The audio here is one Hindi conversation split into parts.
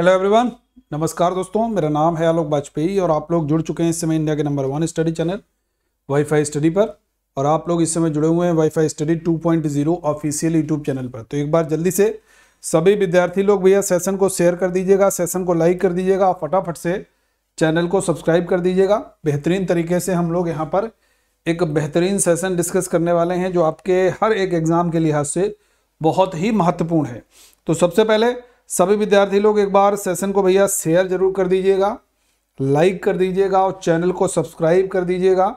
हेलो एवरीवन नमस्कार दोस्तों मेरा नाम है आलोक वाजपेयी और आप लोग जुड़ चुके हैं इस समय इंडिया के नंबर one study channel WiFi study पर और आप लोग इस समय जुड़े हुए हैं WiFi study 2.0 official YouTube channel पर तो एक बार जल्दी से सभी विद्यार्थी लोग भैया सेशन को शेयर कर दीजिएगा सेशन को लाइक कर दीजिएगा और फटाफट से चैनल को सब्सक्राइब कर दीजिएगा बेहतरीन तरीके से हम लोग यहाँ पर एक बेहतरीन सेशन डिस्कस करने वाले हैं जो आपके हर एक एग्ज़ाम के लिहाज से बहुत ही महत्वपूर्ण है तो सबसे पहले सभी विद्यार्थी लोग एक बार सेशन को भैया शेयर जरूर कर दीजिएगा लाइक कर दीजिएगा और चैनल को सब्सक्राइब कर दीजिएगा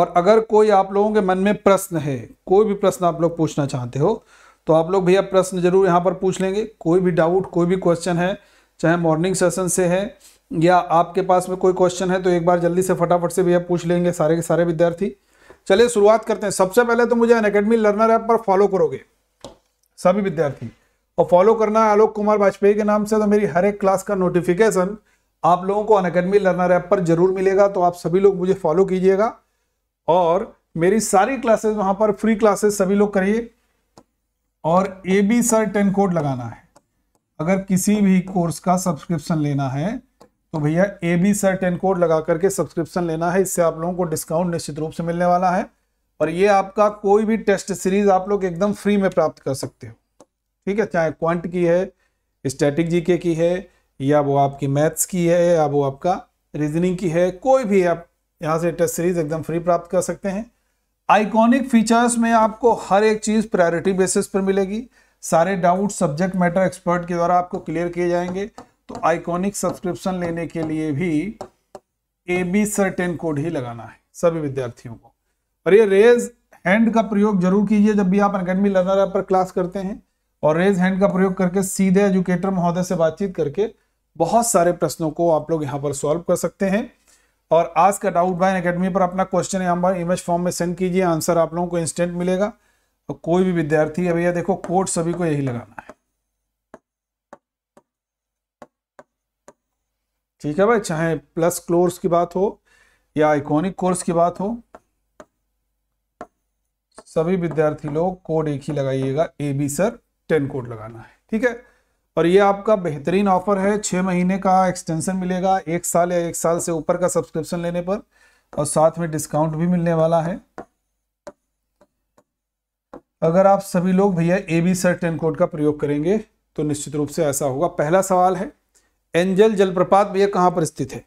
और अगर कोई आप लोगों के मन में प्रश्न है कोई भी प्रश्न आप लोग पूछना चाहते हो तो आप लोग भैया प्रश्न जरूर यहाँ पर पूछ लेंगे कोई भी डाउट कोई भी क्वेश्चन है चाहे मॉर्निंग सेशन से है या आपके पास में कोई क्वेश्चन है तो एक बार जल्दी से फटाफट से भैया पूछ लेंगे सारे के सारे विद्यार्थी चलिए शुरुआत करते हैं सबसे पहले तो मुझे अन लर्नर ऐप पर फॉलो करोगे सभी विद्यार्थी और फॉलो करना है आलोक कुमार वाजपेयी के नाम से तो मेरी हर एक क्लास का नोटिफिकेशन आप लोगों को अनकेडमी लर्नर ऐप पर जरूर मिलेगा तो आप सभी लोग मुझे फॉलो कीजिएगा और मेरी सारी क्लासेस वहां पर फ्री क्लासेस सभी लोग करिए और A B sir ten code लगाना है अगर किसी भी कोर्स का सब्सक्रिप्शन लेना है तो भैया A B sir ten code लगा करके सब्सक्रिप्शन लेना है इससे आप लोगों को डिस्काउंट निश्चित रूप से मिलने वाला है और ये आपका कोई भी टेस्ट सीरीज आप लोग एकदम फ्री में प्राप्त कर सकते हो ठीक है चाहे क्वांट की है स्टैटिक जीके की है या वो आपकी मैथ्स की है या वो आपका रीजनिंग की है कोई भी आप यहाँ से टेस्ट सीरीज एकदम फ्री प्राप्त कर सकते हैं आइकॉनिक फीचर्स में आपको हर एक चीज़ प्रायोरिटी बेसिस पर मिलेगी सारे डाउट सब्जेक्ट मैटर एक्सपर्ट के द्वारा आपको क्लियर किए जाएंगे तो आइकॉनिक सब्सक्रिप्शन लेने के लिए भी ए बी सर्टेन कोड ही लगाना है सभी विद्यार्थियों को और ये रेज हैंड का प्रयोग जरूर कीजिए जब भी आप अकेडमी लर्नर पर क्लास करते हैं और रेज हैंड का प्रयोग करके सीधे एजुकेटर महोदय से बातचीत करके बहुत सारे प्रश्नों को आप लोग यहाँ पर सॉल्व कर सकते हैं और आज का डाउट बाइन अकेडमी पर अपना क्वेश्चन यहाँ पर इमेज फॉर्म में सेंड कीजिए आंसर आप लोगों को इंस्टेंट मिलेगा और कोई भी विद्यार्थी अब यह देखो कोर्ट सभी को यही लगाना है ठीक है भाई चाहे प्लस क्लोर्स की बात हो या आइकॉनिक कोर्स की बात हो सभी विद्यार्थी लोग कोड एक ही लगाइएगा A B sir ten code लगाना है ठीक है और ये आपका बेहतरीन ऑफर है छः महीने का एक्सटेंशन मिलेगा एक साल या एक साल से ऊपर का सब्सक्रिप्शन लेने पर और साथ में डिस्काउंट भी मिलने वाला है अगर आप सभी लोग भैया A B sir ten code का प्रयोग करेंगे तो निश्चित रूप से ऐसा होगा पहला सवाल है एंजल जलप्रपात भैया कहां पर स्थित है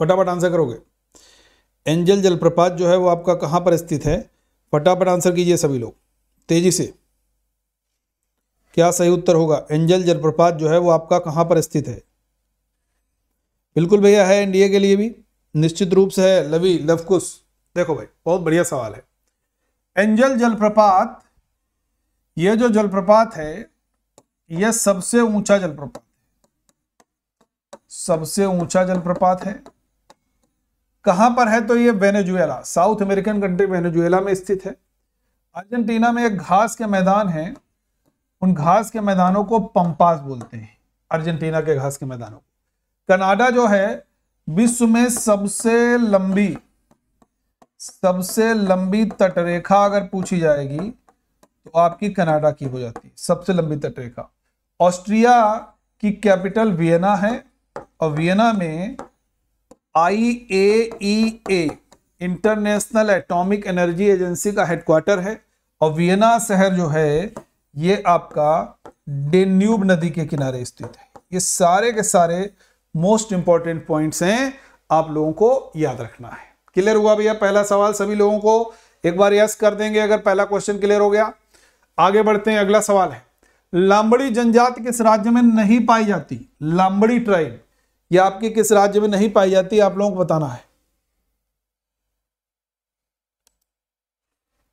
फटाफट आंसर करोगे एंजल जलप्रपात जो है वो आपका कहां पर स्थित है फटाफट आंसर कीजिए सभी लोग तेजी से क्या सही उत्तर होगा एंजल जलप्रपात जो है वो आपका कहाँ पर स्थित है बिल्कुल भैया है इंडिया के लिए भी निश्चित रूप से है लवी लवकुश देखो भाई बहुत बढ़िया सवाल है एंजल जलप्रपात यह जो जलप्रपात है यह सबसे ऊंचा जलप्रपात है सबसे ऊंचा जलप्रपात है कहां पर है तो यह Venezuela South American country Venezuela में स्थित है अर्जेंटीना में एक घास के मैदान हैं उन घास के मैदानों को पंपास बोलते हैं अर्जेंटीना के घास के मैदानों को कनाडा जो है विश्व में सबसे लंबी सबसे लंबी तटरेखा अगर पूछी जाएगी तो आपकी कनाडा की हो जाती है सबसे लंबी तटरेखा ऑस्ट्रिया की कैपिटल वियना है और वियना में I A E A International Atomic Energy Agency का हेडक्वार्टर है और वियना शहर जो है ये आपका डेन्यूब नदी के किनारे स्थित है ये सारे के सारे मोस्ट इंपॉर्टेंट पॉइंट्स हैं आप लोगों को याद रखना है क्लियर हुआ भैया पहला सवाल सभी लोगों को एक बार यस कर देंगे अगर पहला क्वेश्चन क्लियर हो गया आगे बढ़ते हैं अगला सवाल है लांबड़ी जनजाति किस राज्य में नहीं पाई जाती लांबड़ी ट्राइब या आपकी किस राज्य में नहीं पाई जाती आप लोगों को बताना है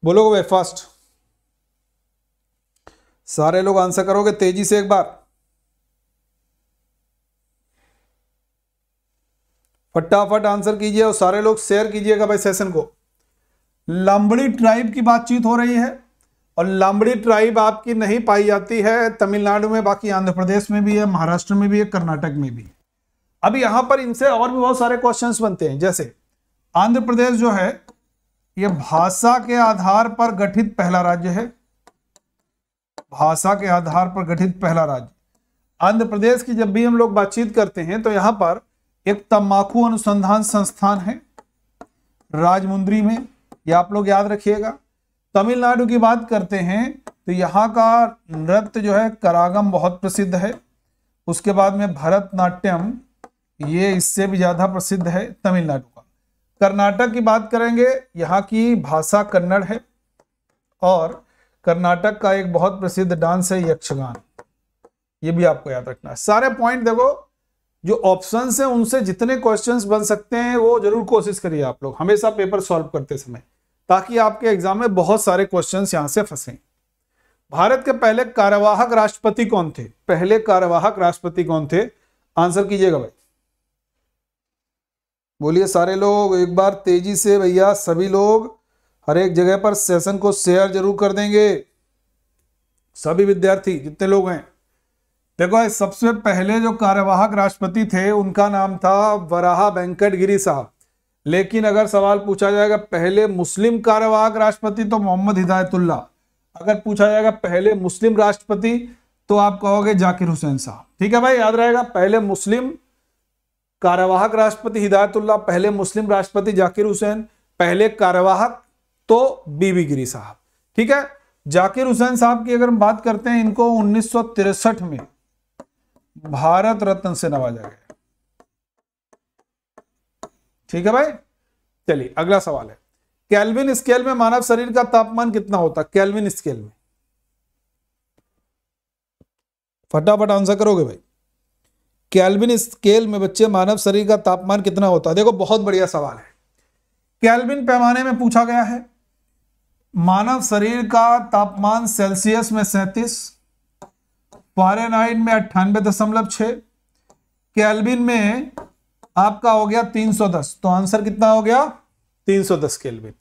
बोलोगे भाई फर्स्ट सारे लोग आंसर करोगे तेजी से एक बार फटाफट आंसर कीजिए और सारे लोग शेयर कीजिएगा भाई सेशन को लंबड़ी ट्राइब की बातचीत हो रही है और लंबड़ी ट्राइब आपकी नहीं पाई जाती है तमिलनाडु में बाकी आंध्र प्रदेश में भी है महाराष्ट्र में भी है कर्नाटक में भी अब यहां पर इनसे और भी बहुत सारे क्वेश्चंस बनते हैं जैसे आंध्र प्रदेश जो है यह भाषा के आधार पर गठित पहला राज्य है भाषा के आधार पर गठित पहला राज्य आंध्र प्रदेश की जब भी हम लोग बातचीत करते हैं तो यहां पर एक तंबाकू अनुसंधान संस्थान है राजमुंद्री में यह आप लोग याद रखिएगा तमिलनाडु की बात करते हैं तो यहाँ का नृत्य जो है करागम बहुत प्रसिद्ध है उसके बाद में भरतनाट्यम ये इससे भी ज़्यादा प्रसिद्ध है तमिलनाडु का कर्नाटक की बात करेंगे यहाँ की भाषा कन्नड़ है और कर्नाटक का एक बहुत प्रसिद्ध डांस है यक्षगान ये भी आपको याद रखना है सारे पॉइंट देखो जो ऑप्शन है उनसे जितने क्वेश्चंस बन सकते हैं वो जरूर कोशिश करिए आप लोग हमेशा पेपर सॉल्व करते समय ताकि आपके एग्जाम में बहुत सारे क्वेश्चन यहाँ से फंसे भारत के पहले कार्यवाहक राष्ट्रपति कौन थे पहले कार्यवाहक राष्ट्रपति कौन थे आंसर कीजिएगा भाई बोलिए सारे लोग एक बार तेजी से भैया सभी लोग हर एक जगह पर सेशन को शेयर जरूर कर देंगे सभी विद्यार्थी जितने लोग हैं देखो सबसे पहले जो कार्यवाहक राष्ट्रपति थे उनका नाम था वराहा वेंकट गिरी साहब लेकिन अगर सवाल पूछा जाएगा पहले मुस्लिम कार्यवाहक राष्ट्रपति तो मोहम्मद हिदायतुल्ला अगर पूछा जाएगा पहले मुस्लिम राष्ट्रपति तो आप कहोगे जाकिर हुसैन साहब ठीक है भाई याद रहेगा पहले मुस्लिम कार्यवाहक राष्ट्रपति हिदायतुल्ला पहले मुस्लिम राष्ट्रपति जाकिर हुसैन पहले कार्यवाहक तो बीबी गिरी साहब ठीक है जाकिर हुसैन साहब की अगर हम बात करते हैं इनको उन्नीस में भारत रत्न से नवाजा गया ठीक है भाई चलिए अगला सवाल है कैलविन स्केल में मानव शरीर का तापमान कितना होता है कैलविन स्केल में फटाफट आंसर करोगे भाई कैलविन स्केल में बच्चे मानव शरीर का तापमान कितना होता है देखो बहुत बढ़िया सवाल है कैलविन पैमाने में पूछा गया है मानव शरीर का तापमान सेल्सियस में सैतीस फारेनहाइट में अट्ठानबे दशमलव छ कैलविन में आपका हो गया 310 तो आंसर कितना हो गया 310 केल्विन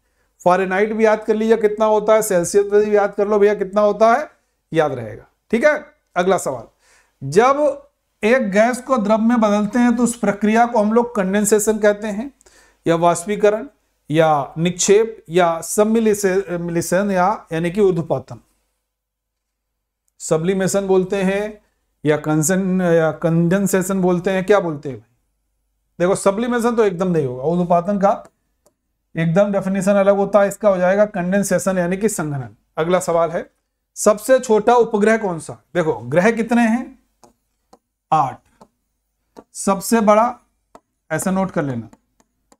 फॉरेनाइट भी याद कर लीजिए कितना होता है सेल्सियस भी याद कर लो भैया कितना होता है याद रहेगा ठीक है अगला सवाल जब एक गैस को द्रव में बदलते हैं तो उस प्रक्रिया को हम लोग कंडेंसेशन कहते हैं या वाष्पीकरण या निक्षेप या सबमिलेशन या यानी कि उद्पातन सब्लिमेशन बोलते हैं या कंसन या कंडेंसेशन बोलते हैं क्या बोलते हैं देखो सब्लिमेशन तो एकदम नहीं होगा उद्पातन का एकदम डेफिनेशन अलग होता है इसका हो जाएगा कंडेंसेशन यानी कि संघनन अगला सवाल है सबसे छोटा उपग्रह कौन सा देखो ग्रह कितने हैं आठ सबसे बड़ा ऐसा नोट कर लेना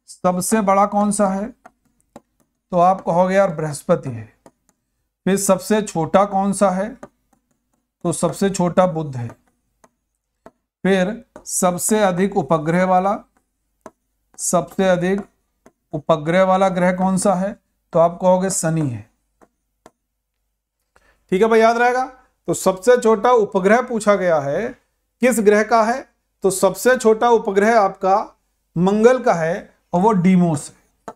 सबसे बड़ा कौन सा है तो आप कहोगे यार बृहस्पति है फिर सबसे छोटा कौन सा है तो सबसे छोटा बुद्ध है फिर सबसे अधिक उपग्रह वाला सबसे अधिक उपग्रह वाला ग्रह कौन सा है तो आप कहोगे शनि है ठीक है भाई याद रहेगा तो सबसे छोटा उपग्रह पूछा गया है किस ग्रह का है तो सबसे छोटा उपग्रह आपका मंगल का है और वो डीमोस है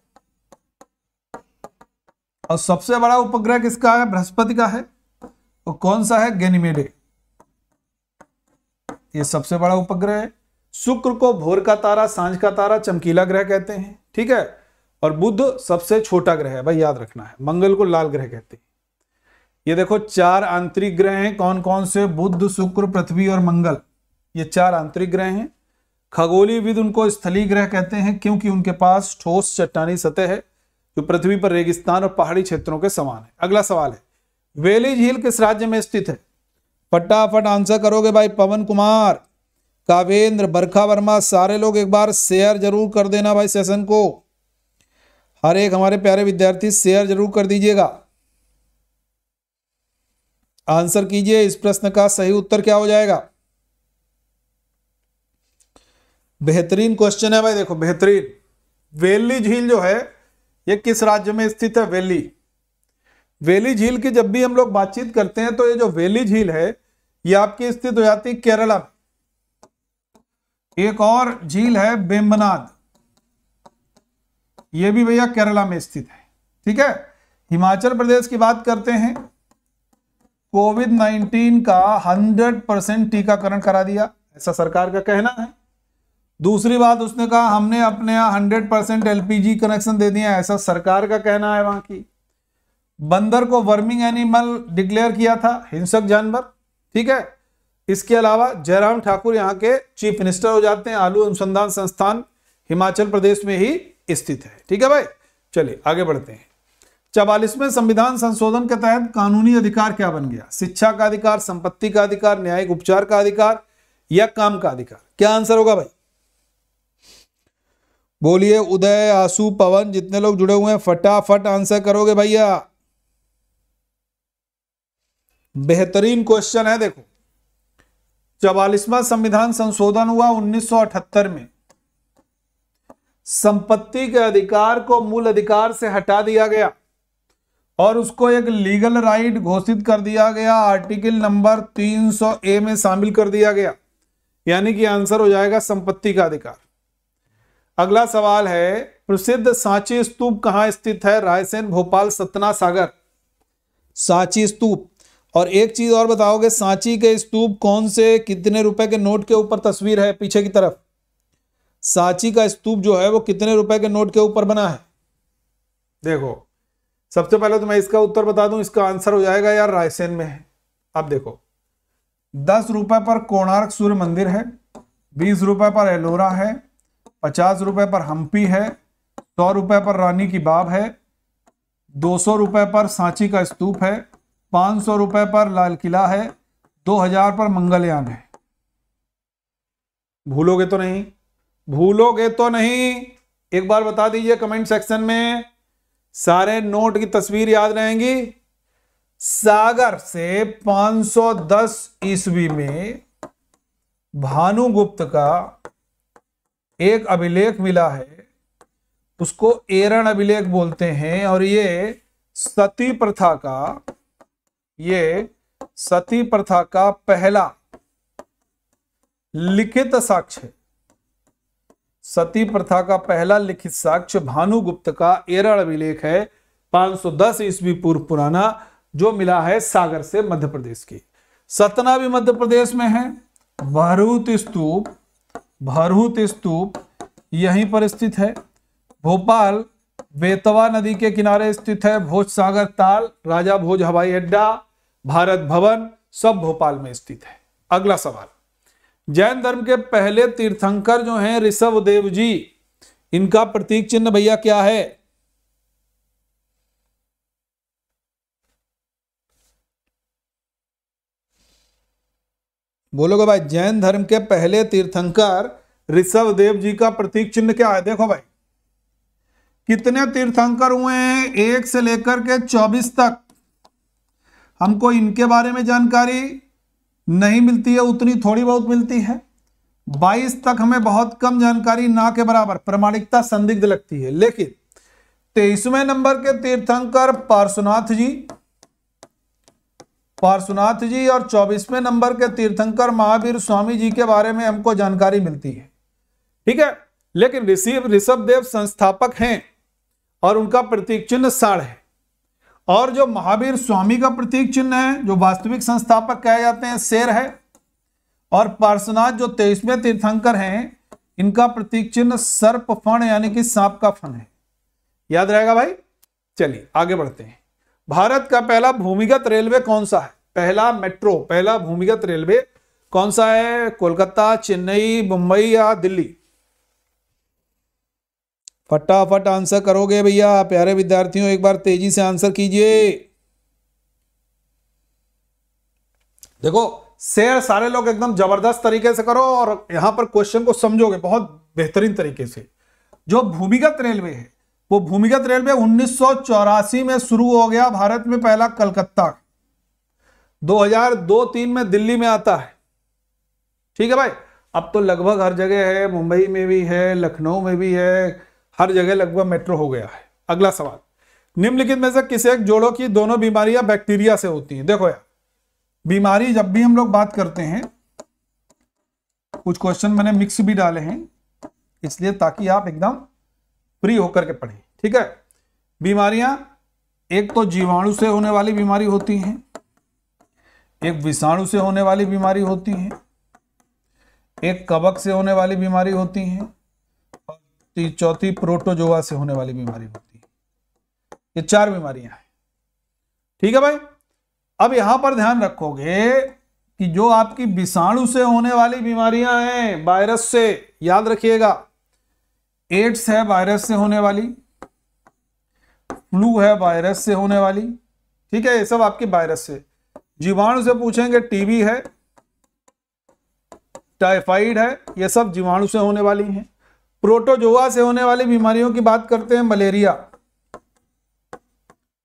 और सबसे बड़ा उपग्रह किसका है बृहस्पति का है और कौन सा है गेनिमेडे ये सबसे बड़ा उपग्रह है शुक्र को भोर का तारा सांझ का तारा चमकीला ग्रह कहते हैं ठीक है और बुद्ध सबसे छोटा ग्रह है भाई याद रखना है मंगल को लाल ग्रह कहते हैं ये देखो चार आंतरिक ग्रह हैं कौन कौन से बुद्ध शुक्र पृथ्वी और मंगल ये चार आंतरिक ग्रह हैं खगोली विद उनको स्थलीय ग्रह कहते हैं क्योंकि उनके पास ठोस चट्टानी सतह है जो पृथ्वी पर रेगिस्तान और पहाड़ी क्षेत्रों के समान है अगला सवाल है वेली झील किस राज्य में स्थित है फटाफट आंसर करोगे भाई पवन कुमार कावेंद्र बरखा वर्मा सारे लोग एक बार शेयर जरूर कर देना भाई सेशन को हर एक हमारे प्यारे विद्यार्थी शेयर जरूर कर दीजिएगा आंसर कीजिए इस प्रश्न का सही उत्तर क्या हो जाएगा बेहतरीन क्वेश्चन है भाई देखो बेहतरीन वेली झील जो है ये किस राज्य में स्थित है वेली वेली झील की जब भी हम लोग बातचीत करते हैं तो ये जो वेली झील है ये आपकी स्थित हो जाती है केरला एक और झील है बेमनाद ये भी भैया केरला में स्थित है ठीक है हिमाचल प्रदेश की बात करते हैं कोविड 19 का 100 परसेंट टीकाकरण करा दिया ऐसा सरकार का कहना है दूसरी बात उसने कहा हमने अपने यहाँ हंड्रेड परसेंट एलपीजी कनेक्शन दे दिया ऐसा सरकार का कहना है वहां की बंदर को वर्मिंग एनिमल डिक्लेयर किया था हिंसक जानवर ठीक है इसके अलावा जयराम ठाकुर यहाँ के चीफ मिनिस्टर हो जाते हैं आलू अनुसंधान संस्थान हिमाचल प्रदेश में ही स्थित है ठीक है भाई चलिए आगे बढ़ते हैं चवालीसवें संविधान संशोधन के तहत कानूनी अधिकार क्या बन गया शिक्षा का अधिकार संपत्ति का अधिकार न्यायिक उपचार का अधिकार या काम का अधिकार क्या आंसर होगा भाई बोलिए उदय आसू पवन जितने लोग जुड़े हुए हैं फटाफट आंसर करोगे भैया बेहतरीन क्वेश्चन है देखो चवालीसवां संविधान संशोधन हुआ 1978 में संपत्ति के अधिकार को मूल अधिकार से हटा दिया गया और उसको एक लीगल राइट घोषित कर दिया गया आर्टिकल नंबर 300 ए में शामिल कर दिया गया यानी कि आंसर हो जाएगा संपत्ति का अधिकार अगला सवाल है प्रसिद्ध सांची स्तूप कहाँ स्थित है रायसेन भोपाल सतना सागर सांची स्तूप और एक चीज और बताओगे सांची के स्तूप कौन से कितने रुपए के नोट के ऊपर तस्वीर है पीछे की तरफ सांची का स्तूप जो है वो कितने रुपए के नोट के ऊपर बना है देखो सबसे पहले तो मैं इसका उत्तर बता दूं इसका आंसर हो जाएगा यार रायसेन में है अब देखो दस रुपए पर कोणार्क सूर्य मंदिर है बीस रुपए पर एलोरा है पचास रुपए पर हम्पी है सौ रुपए पर रानी की बाब है दो सौ रुपए पर सांची का स्तूप है पांच सौ रुपए पर लाल किला है दो हजार पर मंगलयान है भूलोगे तो नहीं भूलोगे तो नहीं एक बार बता दीजिए कमेंट सेक्शन में सारे नोट की तस्वीर याद रहेंगी सागर से 510 ईस्वी में भानुगुप्त का एक अभिलेख मिला है उसको एरण अभिलेख बोलते हैं और ये सती प्रथा का ये सती प्रथा का पहला लिखित साक्ष्य सती प्रथा का पहला लिखित साक्ष्य भानुगुप्त का एरण अभिलेख है 510 ईस्वी पूर्व पुराना जो मिला है सागर से मध्य प्रदेश की सतना भी मध्य प्रदेश में है भरूत स्तूप भरहूत स्तूप यहीं पर स्थित है भोपाल बेतवा नदी के किनारे स्थित है भोज सागर ताल राजा भोज हवाई अड्डा भारत भवन सब भोपाल में स्थित है अगला सवाल जैन धर्म के पहले तीर्थंकर जो हैं ऋषभ देव जी इनका प्रतीक चिन्ह भैया क्या है बोलोगे भाई जैन धर्म के पहले तीर्थंकर ऋषभ देव जी का प्रतीक चिन्ह क्या है देखो भाई कितने तीर्थंकर हुए हैं एक से लेकर के चौबीस तक हमको इनके बारे में जानकारी नहीं मिलती है उतनी थोड़ी बहुत मिलती है बाईस तक हमें बहुत कम जानकारी ना के बराबर प्रमाणिकता संदिग्ध लगती है लेकिन तेईसवें नंबर के तीर्थंकर पार्श्वनाथ जी पार्श्वनाथ जी और चौबीसवें नंबर के तीर्थंकर महावीर स्वामी जी के बारे में हमको जानकारी मिलती है ठीक है लेकिन ऋषिव ऋषभ देव संस्थापक हैं और उनका प्रतीक चिन्ह साढ़ है और जो महावीर स्वामी का प्रतीक चिन्ह है जो वास्तविक संस्थापक कहे जाते हैं शेर है और पार्श्वनाथ जो तेईसवें तीर्थंकर हैं इनका प्रतीक चिन्ह सर्प फण यानी कि सांप का फण है याद रहेगा भाई चलिए आगे बढ़ते हैं भारत का पहला भूमिगत रेलवे कौन सा है पहला मेट्रो पहला भूमिगत रेलवे कौन सा है कोलकाता चेन्नई मुंबई या दिल्ली फटाफट आंसर करोगे भैया प्यारे विद्यार्थियों एक बार तेजी से आंसर कीजिए देखो शेयर सारे लोग एकदम जबरदस्त तरीके से करो और यहां पर क्वेश्चन को समझोगे बहुत बेहतरीन तरीके से जो भूमिगत रेलवे है वो भूमिगत रेलवे उन्नीस में शुरू हो गया भारत में पहला कलकत्ता 2002-3 में दिल्ली में आता है ठीक है भाई अब तो लगभग हर जगह है मुंबई में भी है लखनऊ में भी है हर जगह लगभग मेट्रो हो गया है अगला सवाल निम्नलिखित में से किसे एक जोड़ो की दोनों बीमारियां बैक्टीरिया से होती हैं देखो यार बीमारी जब भी हम लोग बात करते हैं कुछ क्वेश्चन मैंने मिक्स भी डाले हैं इसलिए ताकि आप एकदम फ्री होकर के पढ़ें ठीक है बीमारियां एक तो जीवाणु से होने वाली बीमारी होती हैं एक विषाणु से होने वाली बीमारी होती है एक कबक से होने वाली बीमारी होती है और चौथी प्रोटोजोआ से होने वाली बीमारी होती है ये चार बीमारियां हैं ठीक है भाई अब यहां पर ध्यान रखोगे कि जो आपकी विषाणु से होने वाली बीमारियां हैं वायरस से याद रखिएगा एड्स है वायरस से होने वाली फ्लू है वायरस से होने वाली ठीक है ये सब आपके वायरस से जीवाणु से पूछेंगे टीबी है टाइफाइड है ये सब जीवाणु से होने वाली हैं प्रोटोजोआ से होने वाली बीमारियों की बात करते हैं मलेरिया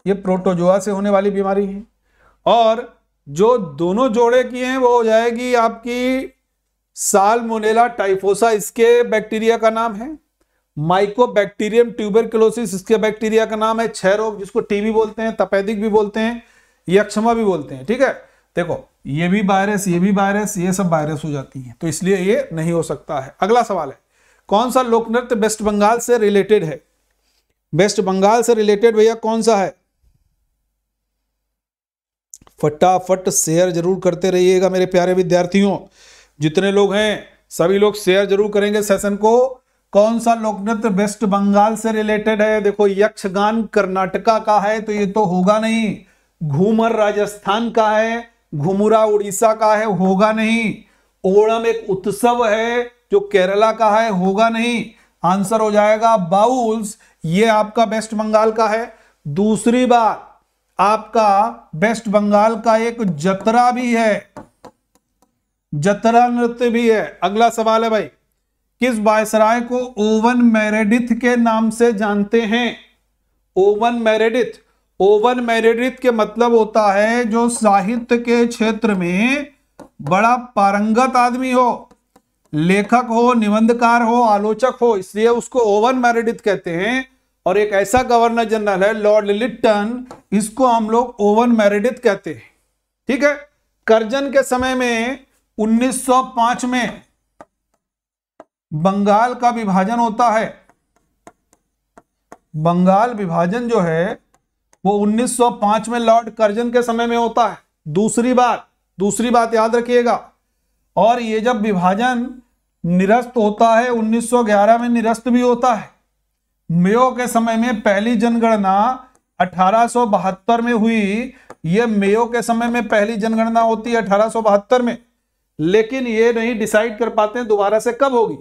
ये प्रोटोजोआ से होने वाली बीमारी है और जो दोनों जोड़े की हैं वो हो जाएगी आपकी साल मोनेला टाइफोसा इसके बैक्टीरिया का नाम है माइकोबैक्टीरियम ट्यूबरकुलोसिस इसके बैक्टीरिया का नाम है छह रोग जिसको टीबी बोलते हैं तपेदिक भी बोलते हैं यक्षमा भी बोलते हैं ठीक है देखो ये भी वायरस ये भी वायरस ये सब वायरस हो जाती है तो इसलिए ये नहीं हो सकता है अगला सवाल है कौन सा लोक नृत्य वेस्ट बंगाल से रिलेटेड है वेस्ट बंगाल से रिलेटेड भैया कौन सा है फटाफट शेयर जरूर करते रहिएगा मेरे प्यारे विद्यार्थियों जितने लोग हैं सभी लोग शेयर जरूर करेंगे सेशन को कौन सा लोक नृत्य वेस्ट बंगाल से रिलेटेड है देखो यक्षगान कर्नाटका का है तो ये तो होगा नहीं घूमर राजस्थान का है घुमरा उड़ीसा का है होगा नहीं ओणम एक उत्सव है जो केरला का है होगा नहीं आंसर हो जाएगा बाउल्स ये आपका वेस्ट बंगाल का है दूसरी बात आपका वेस्ट बंगाल का एक जतरा भी है जतरा नृत्य भी है अगला सवाल है भाई किस वायसराय को ओवन मेरेडिथ के नाम से जानते हैं ओवन मेरेडिथ ओवन मेरेडिथ के मतलब होता है जो साहित्य के क्षेत्र में बड़ा पारंगत आदमी हो लेखक हो निबंधकार हो आलोचक हो इसलिए उसको ओवन मेरेडिथ कहते हैं और एक ऐसा गवर्नर जनरल है लॉर्ड लिट्टन इसको हम लोग ओवन मेरेडिथ कहते हैं ठीक है कर्जन के समय में 1905 में बंगाल का विभाजन होता है बंगाल विभाजन जो है वो 1905 में लॉर्ड कर्जन के समय में होता है दूसरी बात दूसरी बात याद रखिएगा और ये जब विभाजन निरस्त होता है 1911 में निरस्त भी होता है मेयो के समय में पहली जनगणना 1872 में हुई ये मेयो के समय में पहली जनगणना होती है अठारह में लेकिन ये नहीं डिसाइड कर पाते दोबारा से कब होगी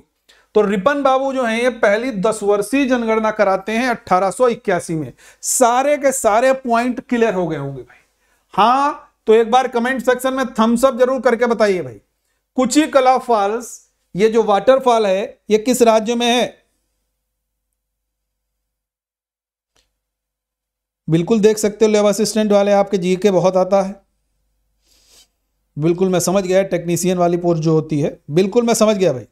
तो रिपन बाबू जो हैं ये पहली दस वर्षीय जनगणना कराते हैं 1881 में सारे के सारे पॉइंट क्लियर हो गए होंगे भाई हाँ तो एक बार कमेंट सेक्शन में थम्सअप जरूर करके बताइए भाई कुची कला फॉल्स ये जो वाटरफॉल है ये किस राज्य में है बिल्कुल देख सकते हो लेब असिस्टेंट वाले आपके जी के बहुत आता है बिल्कुल मैं समझ गया टेक्नीसियन वाली पोस्ट जो होती है बिल्कुल मैं समझ गया भाई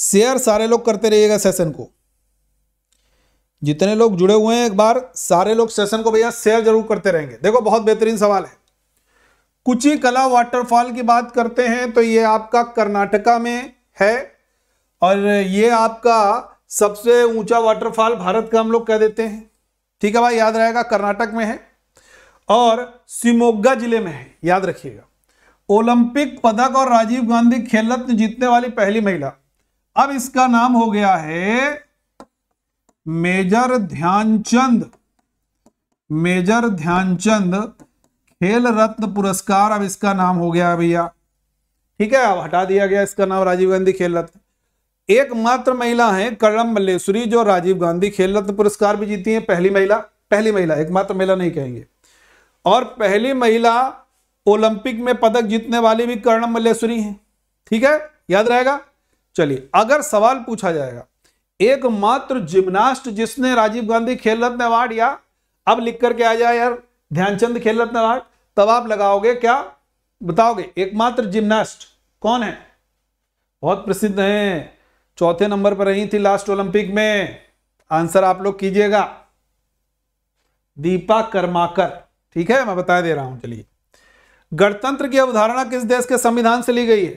शेयर सारे लोग करते रहिएगा सेशन को जितने लोग जुड़े हुए हैं एक बार सारे लोग सेशन को भैया शेयर जरूर करते रहेंगे देखो बहुत बेहतरीन सवाल है कुची कला वाटरफॉल की बात करते हैं तो ये आपका कर्नाटका में है और ये आपका सबसे ऊंचा वाटरफॉल भारत का हम लोग कह देते हैं ठीक है भाई याद रहेगा कर्नाटक में है और शिमोगा जिले में है याद रखिएगा ओलंपिक पदक और राजीव गांधी खेल रत्न जीतने वाली पहली महिला अब इसका नाम हो गया है मेजर ध्यानचंद मेजर ध्यानचंद खेल रत्न पुरस्कार अब इसका नाम हो गया भैया ठीक है अब हटा दिया गया इसका नाम राजीव गांधी खेल रत्न एकमात्र महिला है कलम मल्लेश्वरी जो राजीव गांधी खेल रत्न पुरस्कार भी जीती है पहली महिला पहली महिला एकमात्र महिला नहीं कहेंगे और पहली महिला ओलंपिक में पदक जीतने वाली भी कर्णम मल्लेश्वरी है ठीक है याद रहेगा चलिए अगर सवाल पूछा जाएगा एकमात्र जिम्नास्ट जिसने राजीव गांधी खेल रत्न अवार्ड या अब लिख करके आ जाए यार ध्यानचंद खेल रत्न अवार्ड तब आप लगाओगे क्या बताओगे एकमात्र जिम्नास्ट कौन है बहुत प्रसिद्ध है चौथे नंबर पर रही थी लास्ट ओलंपिक में आंसर आप लोग कीजिएगा दीपा कर्माकर ठीक है मैं बता दे रहा हूं चलिए गणतंत्र की अवधारणा किस देश के संविधान से ली गई है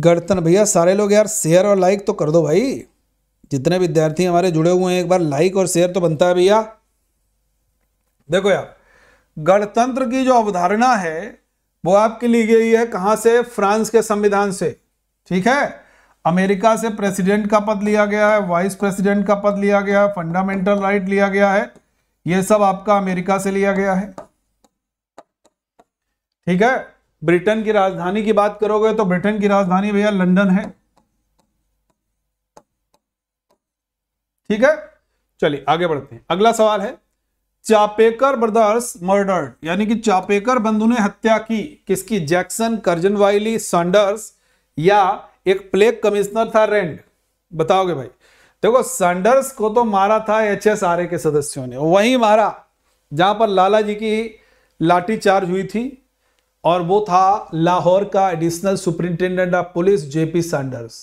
गर्तन भैया सारे लोग यार शेयर और लाइक तो कर दो भाई जितने विद्यार्थी हमारे जुड़े हुए हैं एक बार लाइक और शेयर तो बनता है भैया देखो यार गणतंत्र की जो अवधारणा है वो आपके लिए गई है कहां से फ्रांस के संविधान से ठीक है अमेरिका से प्रेसिडेंट का पद लिया गया है वाइस प्रेसिडेंट का पद लिया गया है फंडामेंटल राइट लिया गया है ये सब आपका अमेरिका से लिया गया है ठीक है ब्रिटेन की राजधानी की बात करोगे तो ब्रिटेन की राजधानी भैया लंदन है ठीक है चलिए आगे बढ़ते हैं अगला सवाल है चापेकर ब्रदर्स मर्डर्ड यानी कि चापेकर बंधु ने हत्या की किसकी जैक्सन कर्जन वाइली सैंडर्स या एक प्लेग कमिश्नर था रेंड बताओगे भाई देखो सैंडर्स को तो मारा था एच एस आर ए के सदस्यों ने वहीं मारा जहां पर लाला जी की लाठी चार्ज हुई थी और वो था लाहौर का additional superintendent of police J P Saunders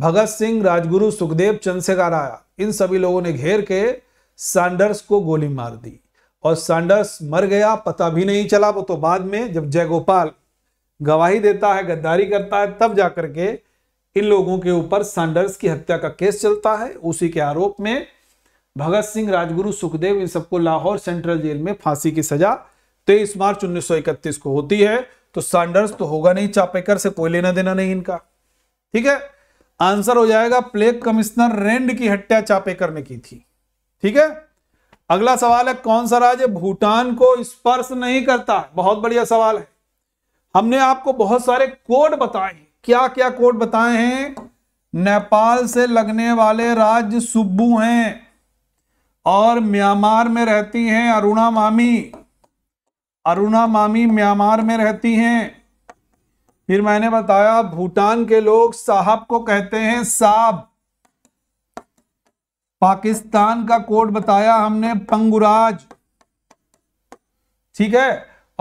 Bhagat Singh Rajguru Sukhdev Chandrashekhar इन सभी लोगों ने घेर के सैंडर्स को गोली मार दी और सैंडर्स मर गया पता भी नहीं चला वो तो बाद में जब जयगोपाल गवाही देता है गद्दारी करता है तब जाकर के इन लोगों के ऊपर सैंडर्स की हत्या का केस चलता है उसी के आरोप में भगत सिंह राजगुरु सुखदेव इन सबको लाहौर सेंट्रल जेल में फांसी की सजा तेईस मार्च उन्नीस को होती है तो सैंडर्स तो होगा नहीं चापेकर से कोई लेना देना नहीं इनका ठीक है आंसर हो जाएगा प्लेग कमिश्नर रेंड की हत्या चापेकर ने की थी ठीक है अगला सवाल है कौन सा राज्य भूटान को स्पर्श नहीं करता बहुत बढ़िया सवाल है हमने आपको बहुत सारे कोड बताए क्या क्या कोड बताए हैं नेपाल से लगने वाले राज्य सुब्बू हैं और म्यांमार में रहती हैं अरुणा मामी अरुणा मामी म्यांमार में रहती हैं फिर मैंने बताया भूटान के लोग साहब को कहते हैं साहब पाकिस्तान का कोड बताया हमने पंगुराज ठीक है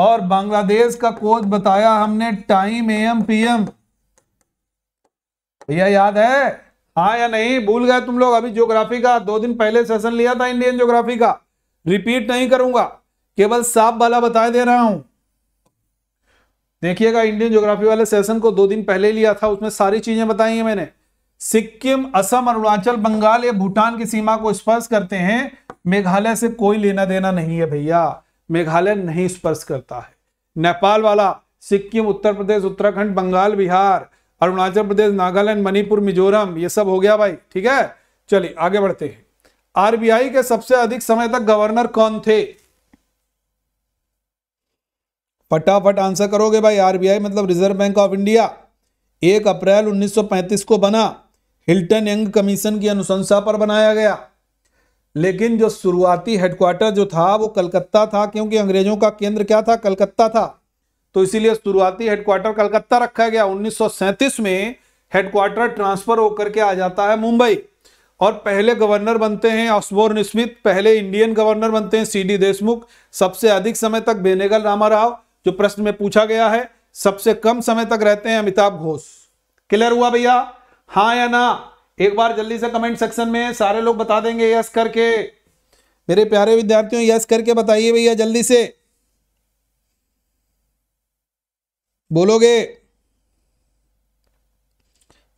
और बांग्लादेश का कोड बताया हमने टाइम एम पीएम भैया याद है हाँ या नहीं भूल गए तुम लोग अभी ज्योग्राफी का दो दिन पहले सेशन लिया था इंडियन ज्योग्राफी का रिपीट नहीं करूंगा केवल साफ वाला बताए दे रहा हूं देखिएगा इंडियन ज्योग्राफी वाले सेशन को दो दिन पहले लिया था उसमें सारी चीजें बताई हैं मैंने सिक्किम असम अरुणाचल बंगाल या भूटान की सीमा को स्पर्श करते हैं मेघालय से कोई लेना देना नहीं है भैया मेघालय नहीं स्पर्श करता है नेपाल वाला सिक्किम उत्तर प्रदेश उत्तराखंड बंगाल बिहार अरुणाचल प्रदेश नागालैंड मणिपुर मिजोरम ये सब हो गया भाई ठीक है चलिए आगे बढ़ते हैं आरबीआई के सबसे अधिक समय तक गवर्नर कौन थे फटाफट आंसर करोगे भाई आरबीआई मतलब रिजर्व बैंक ऑफ इंडिया एक अप्रैल 1935 को बना हिल्टन यंग कमीशन की अनुशंसा पर बनाया गया लेकिन जो शुरुआती हेडक्वार्टर जो था वो कलकत्ता था क्योंकि अंग्रेजों का केंद्र क्या था कलकत्ता था तो इसीलिए शुरुआती हेडक्वार्टर कलकत्ता रखा गया 1937 में हेडक्वार्टर ट्रांसफर होकर के आ जाता है मुंबई और पहले गवर्नर बनते हैं ऑस्बोर्न स्मिथ पहले इंडियन गवर्नर बनते हैं सी डी देशमुख सबसे अधिक समय तक बेनेगल रामा राव जो प्रश्न में पूछा गया है सबसे कम समय तक रहते हैं अमिताभ घोष क्लियर हुआ भैया हाँ या ना एक बार जल्दी से कमेंट सेक्शन में सारे लोग बता देंगे यस करके मेरे प्यारे विद्यार्थियों यस करके बताइए भैया जल्दी से बोलोगे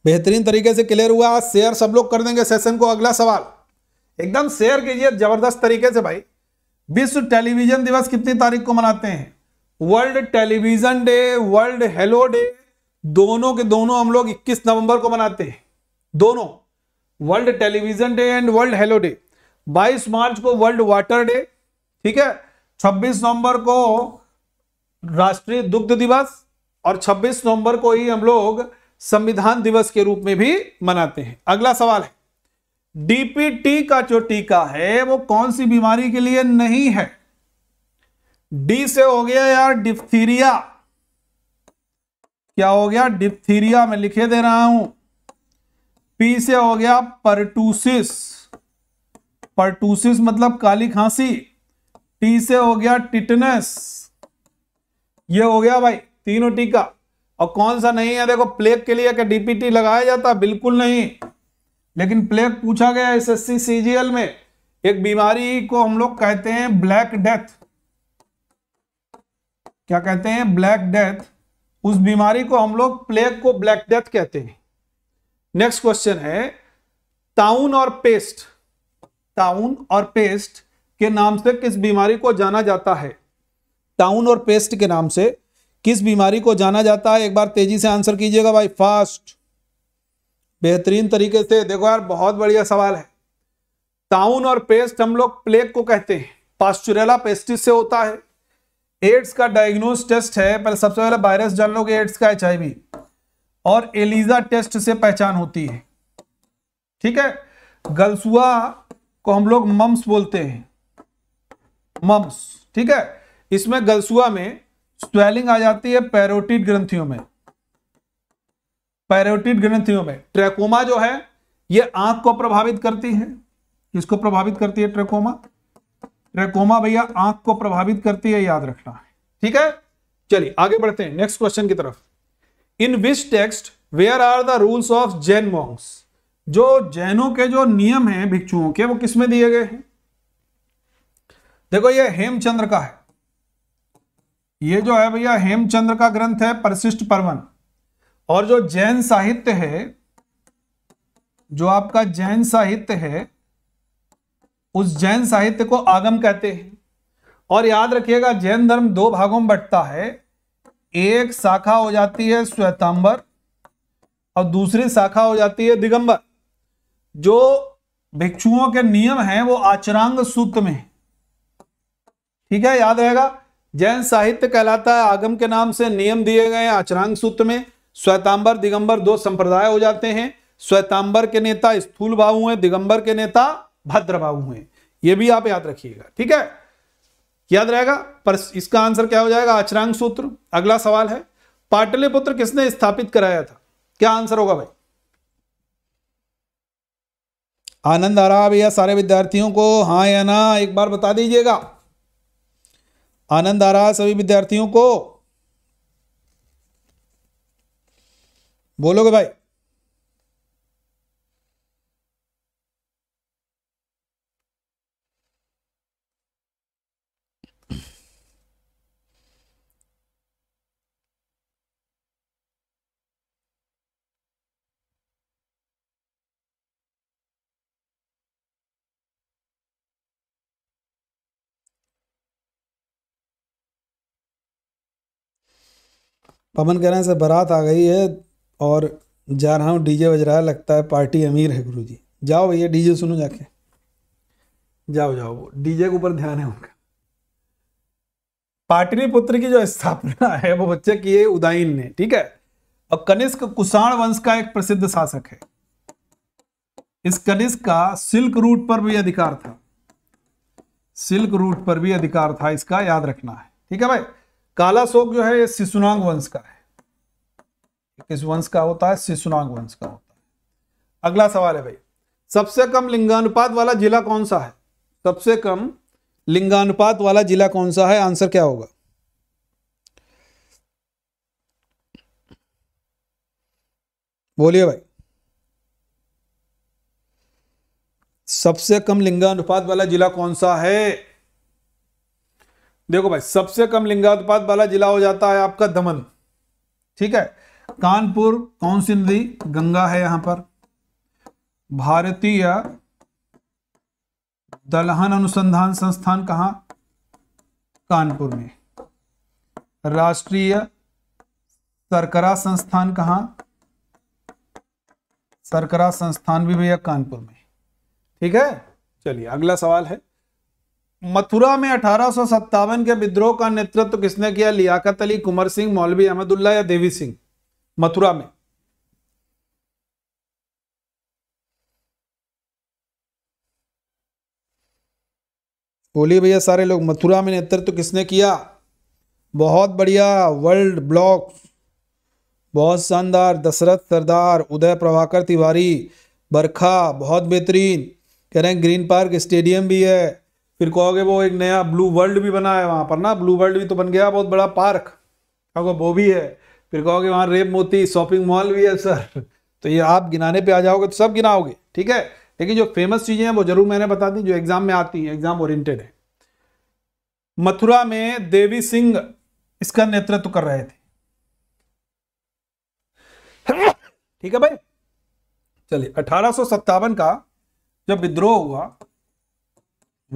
बेहतरीन तरीके से क्लियर हुआ शेयर सब लोग कर देंगे सेशन को अगला सवाल एकदम शेयर कीजिए जबरदस्त तरीके से भाई विश्व टेलीविजन दिवस कितनी तारीख को मनाते हैं world television day world hello day दोनों के दोनों हम लोग 21 नवंबर को मनाते हैं दोनों world television day and world hello day 22 मार्च को वर्ल्ड वाटर डे ठीक है 26 नवंबर को राष्ट्रीय दुग्ध दिवस और 26 नवंबर को ही हम लोग संविधान दिवस के रूप में भी मनाते हैं अगला सवाल है डीपीटी का जो टीका है वो कौन सी बीमारी के लिए नहीं है डी से हो गया यार डिप्थीरिया क्या हो गया डिप्थीरिया में लिखे दे रहा हूं पी से हो गया परटूसिस परटूसिस मतलब काली खांसी टी से हो गया टिटनेस ये हो गया भाई तीनों टीका और कौन सा नहीं है देखो प्लेग के लिए डीपीटी लगाया जाता बिल्कुल नहीं लेकिन प्लेग पूछा गया एसएससी सीजीएल में एक बीमारी को हम लोग कहते हैं ब्लैक डेथ क्या कहते हैं ब्लैक डेथ उस बीमारी को हम लोग प्लेग को ब्लैक डेथ कहते हैं नेक्स्ट क्वेश्चन है टाउन और पेस्ट टाउन और पेस्ट के नाम से किस बीमारी को जाना जाता है टाउन और पेस्ट के नाम से किस बीमारी को जाना जाता है एक बार तेजी से आंसर कीजिएगा भाई फास्ट बेहतरीन तरीके से देखो यार बहुत बढ़िया सवाल है टाउन और पेस्ट हम लोग प्लेग को कहते हैं पास्चुरेला पेस्टिस से होता है एड्स का डायग्नोस टेस्ट है पहले सबसे पहले वायरस जान लो एड्स का एच और एलिजा टेस्ट से पहचान होती है ठीक है गलसुआ को हम लोग मम्स बोलते हैं मम्स ठीक है इसमें गलसुआ में स्वेलिंग आ जाती है पैरोटिड ग्रंथियों में पैरोटिड ग्रंथियों में ट्रेकोमा जो है ये आंख को प्रभावित करती है किसको प्रभावित करती है ट्रेकोमा ट्रेकोमा भैया आंख को प्रभावित करती है याद रखना ठीक है चलिए आगे बढ़ते हैं नेक्स्ट क्वेश्चन की तरफ in which text where are the rules of Jain monks जो जैनों के जो नियम हैं भिक्षुओं के वो किसमें दिए गए हैं देखो ये हेमचंद्र का है ये जो है भैया हेमचंद्र का ग्रंथ है परशिष्ट पर्वन और जो जैन साहित्य है जो आपका जैन साहित्य है उस जैन साहित्य को आगम कहते हैं और याद रखिएगा जैन धर्म दो भागों में बटता है एक शाखा हो जाती है श्वेतांबर और दूसरी शाखा हो जाती है दिगंबर जो भिक्षुओं के नियम हैं वो आचरांग सूत्र में ठीक है याद रहेगा जैन साहित्य कहलाता है आगम के नाम से नियम दिए गए आचरांग सूत्र में श्वेतांबर दिगंबर दो संप्रदाय हो जाते हैं श्वेतांबर के नेता स्थूल भाव हुए दिगंबर के नेता भद्रभा हैं ये भी आप याद रखिएगा ठीक है याद रहेगा पर इसका आंसर क्या हो जाएगा आचरांग सूत्र अगला सवाल है पाटलिपुत्र किसने स्थापित कराया था क्या आंसर होगा भाई आनंद आ रहा भैया सारे विद्यार्थियों को हाँ या ना एक बार बता दीजिएगा आनंद आ रहा सभी विद्यार्थियों को बोलोगे भाई पवन कह रहे हैं से बारात आ गई है और जा रहा हूँ डीजे बज रहा है लगता है पार्टी अमीर है गुरुजी जाओ भैया डीजे सुनो जाके जाओ जाओ वो डीजे के ऊपर ध्यान है उनका पुत्र की जो स्थापना है वो बच्चे की है उदाइन ने ठीक है और कनिष्क कुषाण वंश का एक प्रसिद्ध शासक है इस कनिष्क का सिल्क रूट पर भी अधिकार था सिल्क रूट पर भी अधिकार था इसका याद रखना है ठीक है भाई काला शोक जो है ये शिशुनांग वंश का है किस वंश का होता है शिशुनांग वंश का होता है अगला सवाल है भाई सबसे कम लिंगानुपात वाला जिला कौन सा है सबसे कम लिंगानुपात वाला जिला कौन सा है आंसर क्या होगा बोलिए भाई सबसे कम लिंगानुपात वाला जिला कौन सा है देखो भाई सबसे कम लिंगानुपात वाला जिला हो जाता है आपका दमन ठीक है कानपुर कौन सी नदी गंगा है यहां पर भारतीय दलहन अनुसंधान संस्थान कहां कानपुर में राष्ट्रीय सरकरा संस्थान कहां सरकरा संस्थान भी भैया कानपुर में ठीक है चलिए अगला सवाल है मथुरा में अठारह के विद्रोह का नेतृत्व तो किसने किया लियाकत अली कुमार सिंह मौलवी अहमदुल्ला या देवी सिंह मथुरा में बोलिए भैया सारे लोग मथुरा में नेतृत्व तो किसने किया बहुत बढ़िया वर्ल्ड ब्लॉक बहुत शानदार दशरथ सरदार उदय प्रभाकर तिवारी बरखा बहुत बेहतरीन कह रहे हैं ग्रीन पार्क स्टेडियम भी है फिर कहोगे वो एक नया ब्लू वर्ल्ड भी बना है वहाँ पर ना ब्लू वर्ल्ड भी तो बन गया बहुत बड़ा पार्क कहोगे वो भी है फिर कहोगे वहाँ रेप मोती शॉपिंग मॉल भी है सर तो ये आप गिनाने पे आ जाओगे तो सब गिनाओगे ठीक है लेकिन जो फेमस चीज़ें हैं वो जरूर मैंने बता दी जो एग्जाम में आती हैं एग्जाम ओरिएंटेड है मथुरा में देवी सिंह इसका नेतृत्व कर रहे थे ठीक है भाई चलिए अठारह का जब विद्रोह हुआ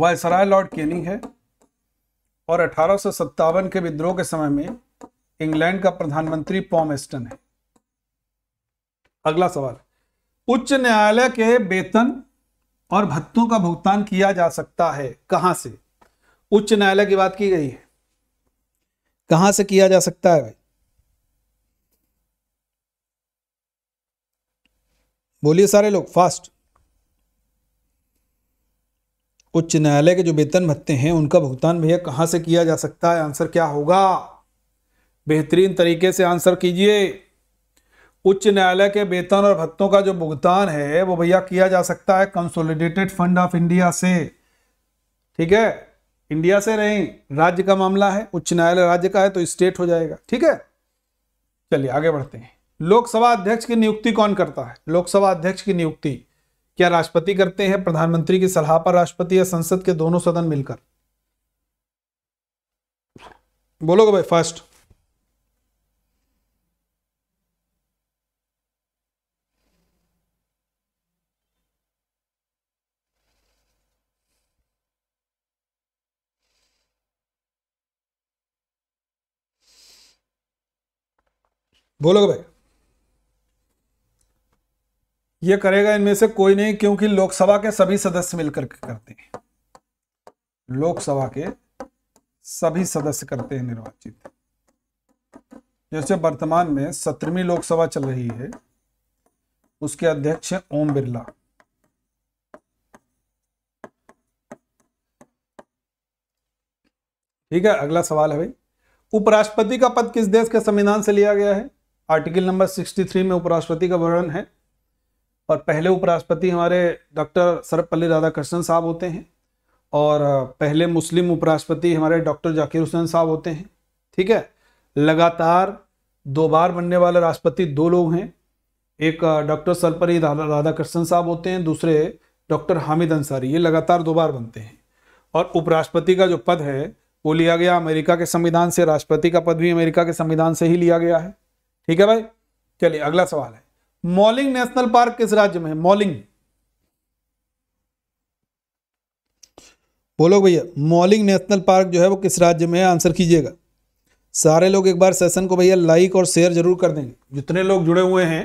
वायसराय लॉर्ड केनिंग है और अठारह के विद्रोह के समय में इंग्लैंड का प्रधानमंत्री पॉम एस्टन है अगला सवाल उच्च न्यायालय के वेतन और भत्तों का भुगतान किया जा सकता है कहां से उच्च न्यायालय की बात की गई है कहां से किया जा सकता है बोलिए सारे लोग फास्ट उच्च न्यायालय के जो वेतन भत्ते हैं उनका भुगतान भैया कहाँ से किया जा सकता है आंसर क्या होगा बेहतरीन तरीके से आंसर कीजिए उच्च न्यायालय के वेतन और भत्तों का जो भुगतान है वो भैया किया जा सकता है कंसोलिडेटेड फंड ऑफ इंडिया से ठीक है इंडिया से नहीं राज्य का मामला है उच्च न्यायालय राज्य का है तो स्टेट हो जाएगा ठीक है चलिए आगे बढ़ते हैं लोकसभा अध्यक्ष की नियुक्ति कौन करता है लोकसभा अध्यक्ष की नियुक्ति क्या राष्ट्रपति करते हैं प्रधानमंत्री की सलाह पर राष्ट्रपति या संसद के दोनों सदन मिलकर बोलोगे भाई फर्स्ट बोलोगे भाई ये करेगा इनमें से कोई नहीं क्योंकि लोकसभा के सभी सदस्य मिलकर करते हैं लोकसभा के सभी सदस्य करते हैं निर्वाचित जैसे वर्तमान में सत्रहवीं लोकसभा चल रही है उसके अध्यक्ष हैं ओम बिरला ठीक है अगला सवाल है भाई उपराष्ट्रपति का पद किस देश के संविधान से लिया गया है आर्टिकल नंबर 63 में उपराष्ट्रपति का वर्णन है और पहले उपराष्ट्रपति हमारे डॉक्टर सर्वपल्ली राधाकृष्णन साहब होते हैं और पहले मुस्लिम उपराष्ट्रपति हमारे डॉक्टर जाकिर हुसैन साहब होते हैं ठीक है लगातार दो बार बनने वाले राष्ट्रपति दो लोग हैं एक डॉक्टर सर्वपल्ली राधाकृष्णन साहब होते हैं दूसरे डॉक्टर हामिद अंसारी ये लगातार दो बार बनते हैं और उपराष्ट्रपति का जो पद है वो लिया गया अमेरिका के संविधान से राष्ट्रपति का पद भी अमेरिका के संविधान से ही लिया गया है ठीक है भाई चलिए अगला सवाल है मॉलिंग नेशनल पार्क किस राज्य में है मॉलिंग बोलो भैया मॉलिंग नेशनल पार्क जो है वो किस राज्य में है आंसर कीजिएगा सारे लोग एक बार सेशन को भैया लाइक और शेयर जरूर कर देंगे जितने लोग जुड़े हुए हैं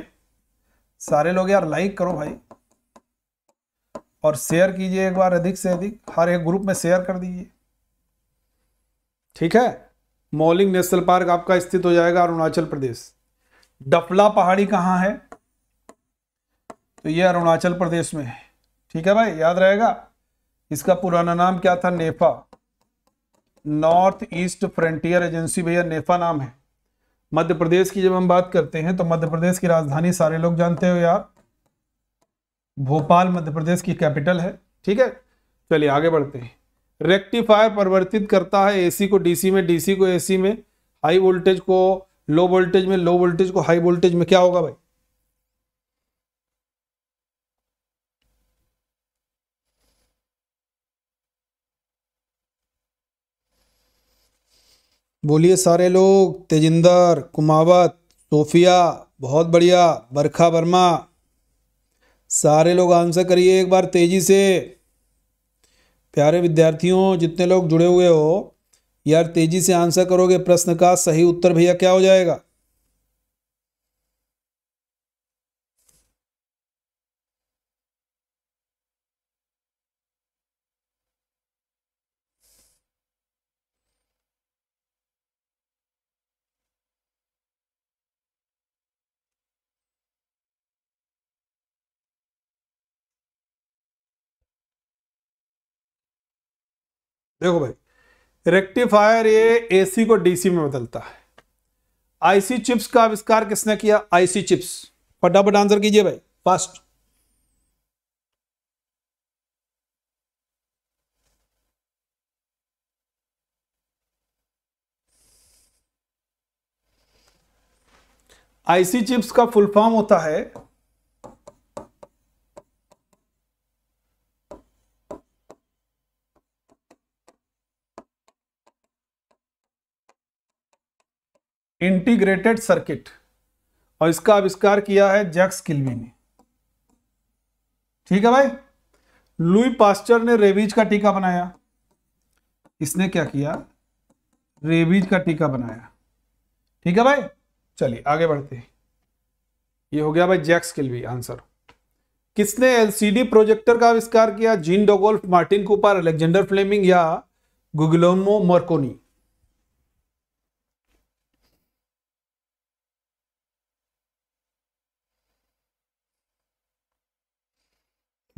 सारे लोग यार लाइक करो भाई और शेयर कीजिए एक बार अधिक से अधिक हर एक ग्रुप में शेयर कर दीजिए ठीक है मॉलिंग नेशनल पार्क आपका स्थित हो जाएगा अरुणाचल प्रदेश डफला पहाड़ी कहाँ है तो ये अरुणाचल प्रदेश में है ठीक है भाई याद रहेगा इसका पुराना नाम क्या था NEFA North East Frontier Agency भैया नेफा नाम है मध्य प्रदेश की जब हम बात करते हैं तो मध्य प्रदेश की राजधानी सारे लोग जानते हो यार भोपाल मध्य प्रदेश की कैपिटल है ठीक है चलिए आगे बढ़ते हैं रेक्टिफायर परिवर्तित करता है एसी को डीसी में डीसी को एसी में हाई वोल्टेज को लो वोल्टेज में लो वोल्टेज को हाई वोल्टेज में क्या होगा भाई बोलिए सारे लोग तेजिंदर कुमावत सोफिया बहुत बढ़िया बरखा वर्मा सारे लोग आंसर करिए एक बार तेज़ी से प्यारे विद्यार्थियों जितने लोग जुड़े हुए हो यार तेज़ी से आंसर करोगे प्रश्न का सही उत्तर भैया क्या हो जाएगा देखो भाई रेक्टिफायर ये एसी को डीसी में बदलता है आईसी चिप्स का आविष्कार किसने किया आईसी चिप्स फटाफट आंसर कीजिए भाई फास्ट आईसी चिप्स का फुल फॉर्म होता है इंटीग्रेटेड सर्किट और इसका आविष्कार किया है जैक्स किल्वी ने ठीक है भाई लुई पास्टर ने रेबीज का टीका बनाया इसने क्या किया रेबीज का टीका बनाया ठीक है भाई चलिए आगे बढ़ते हैं ये हो गया भाई जैक्स किल्वी आंसर किसने एलसीडी प्रोजेक्टर का आविष्कार किया Gene Dolgoff Martin Cooper Alexander Fleming या गुगलोमो मर्कोनी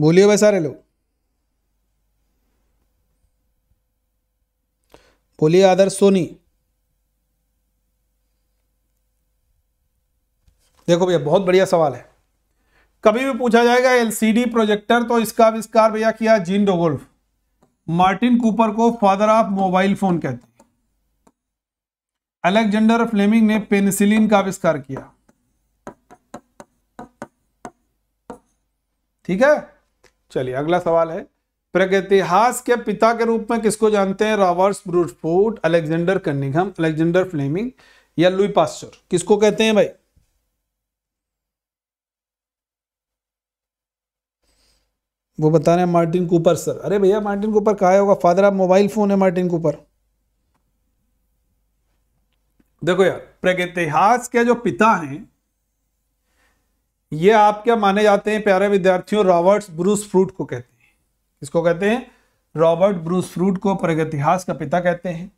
बोलिए भाई सारे लोग बोलिए आदर्श सोनी देखो भैया बहुत बढ़िया सवाल है कभी भी पूछा जाएगा एलसीडी प्रोजेक्टर तो इसका आविष्कार भैया किया जीन डोगोल्फ मार्टिन कूपर को फादर ऑफ मोबाइल फोन कहते हैं अलेक्जेंडर फ्लेमिंग ने पेनिसिलिन का आविष्कार किया ठीक है चलिए अगला सवाल है प्रगतिहास के पिता के रूप में किसको जानते हैं रॉबर्ट्स ब्रूटफूट अलेक्जेंडर कन्निघम अलेक्जेंडर फ्लेमिंग या लुई पास्टर किसको कहते हैं भाई वो बता रहे हैं मार्टिन कूपर सर अरे भैया मार्टिन कूपर कहा होगा फादर आप मोबाइल फोन है मार्टिन कूपर देखो यार प्रगतिहास के जो पिता हैं ये आप क्या माने जाते हैं प्यारे विद्यार्थियों रॉबर्ट ब्रूस फ्रूट को कहते हैं किसको कहते हैं रॉबर्ट ब्रूस फ्रूट को प्रगतिहास का पिता कहते हैं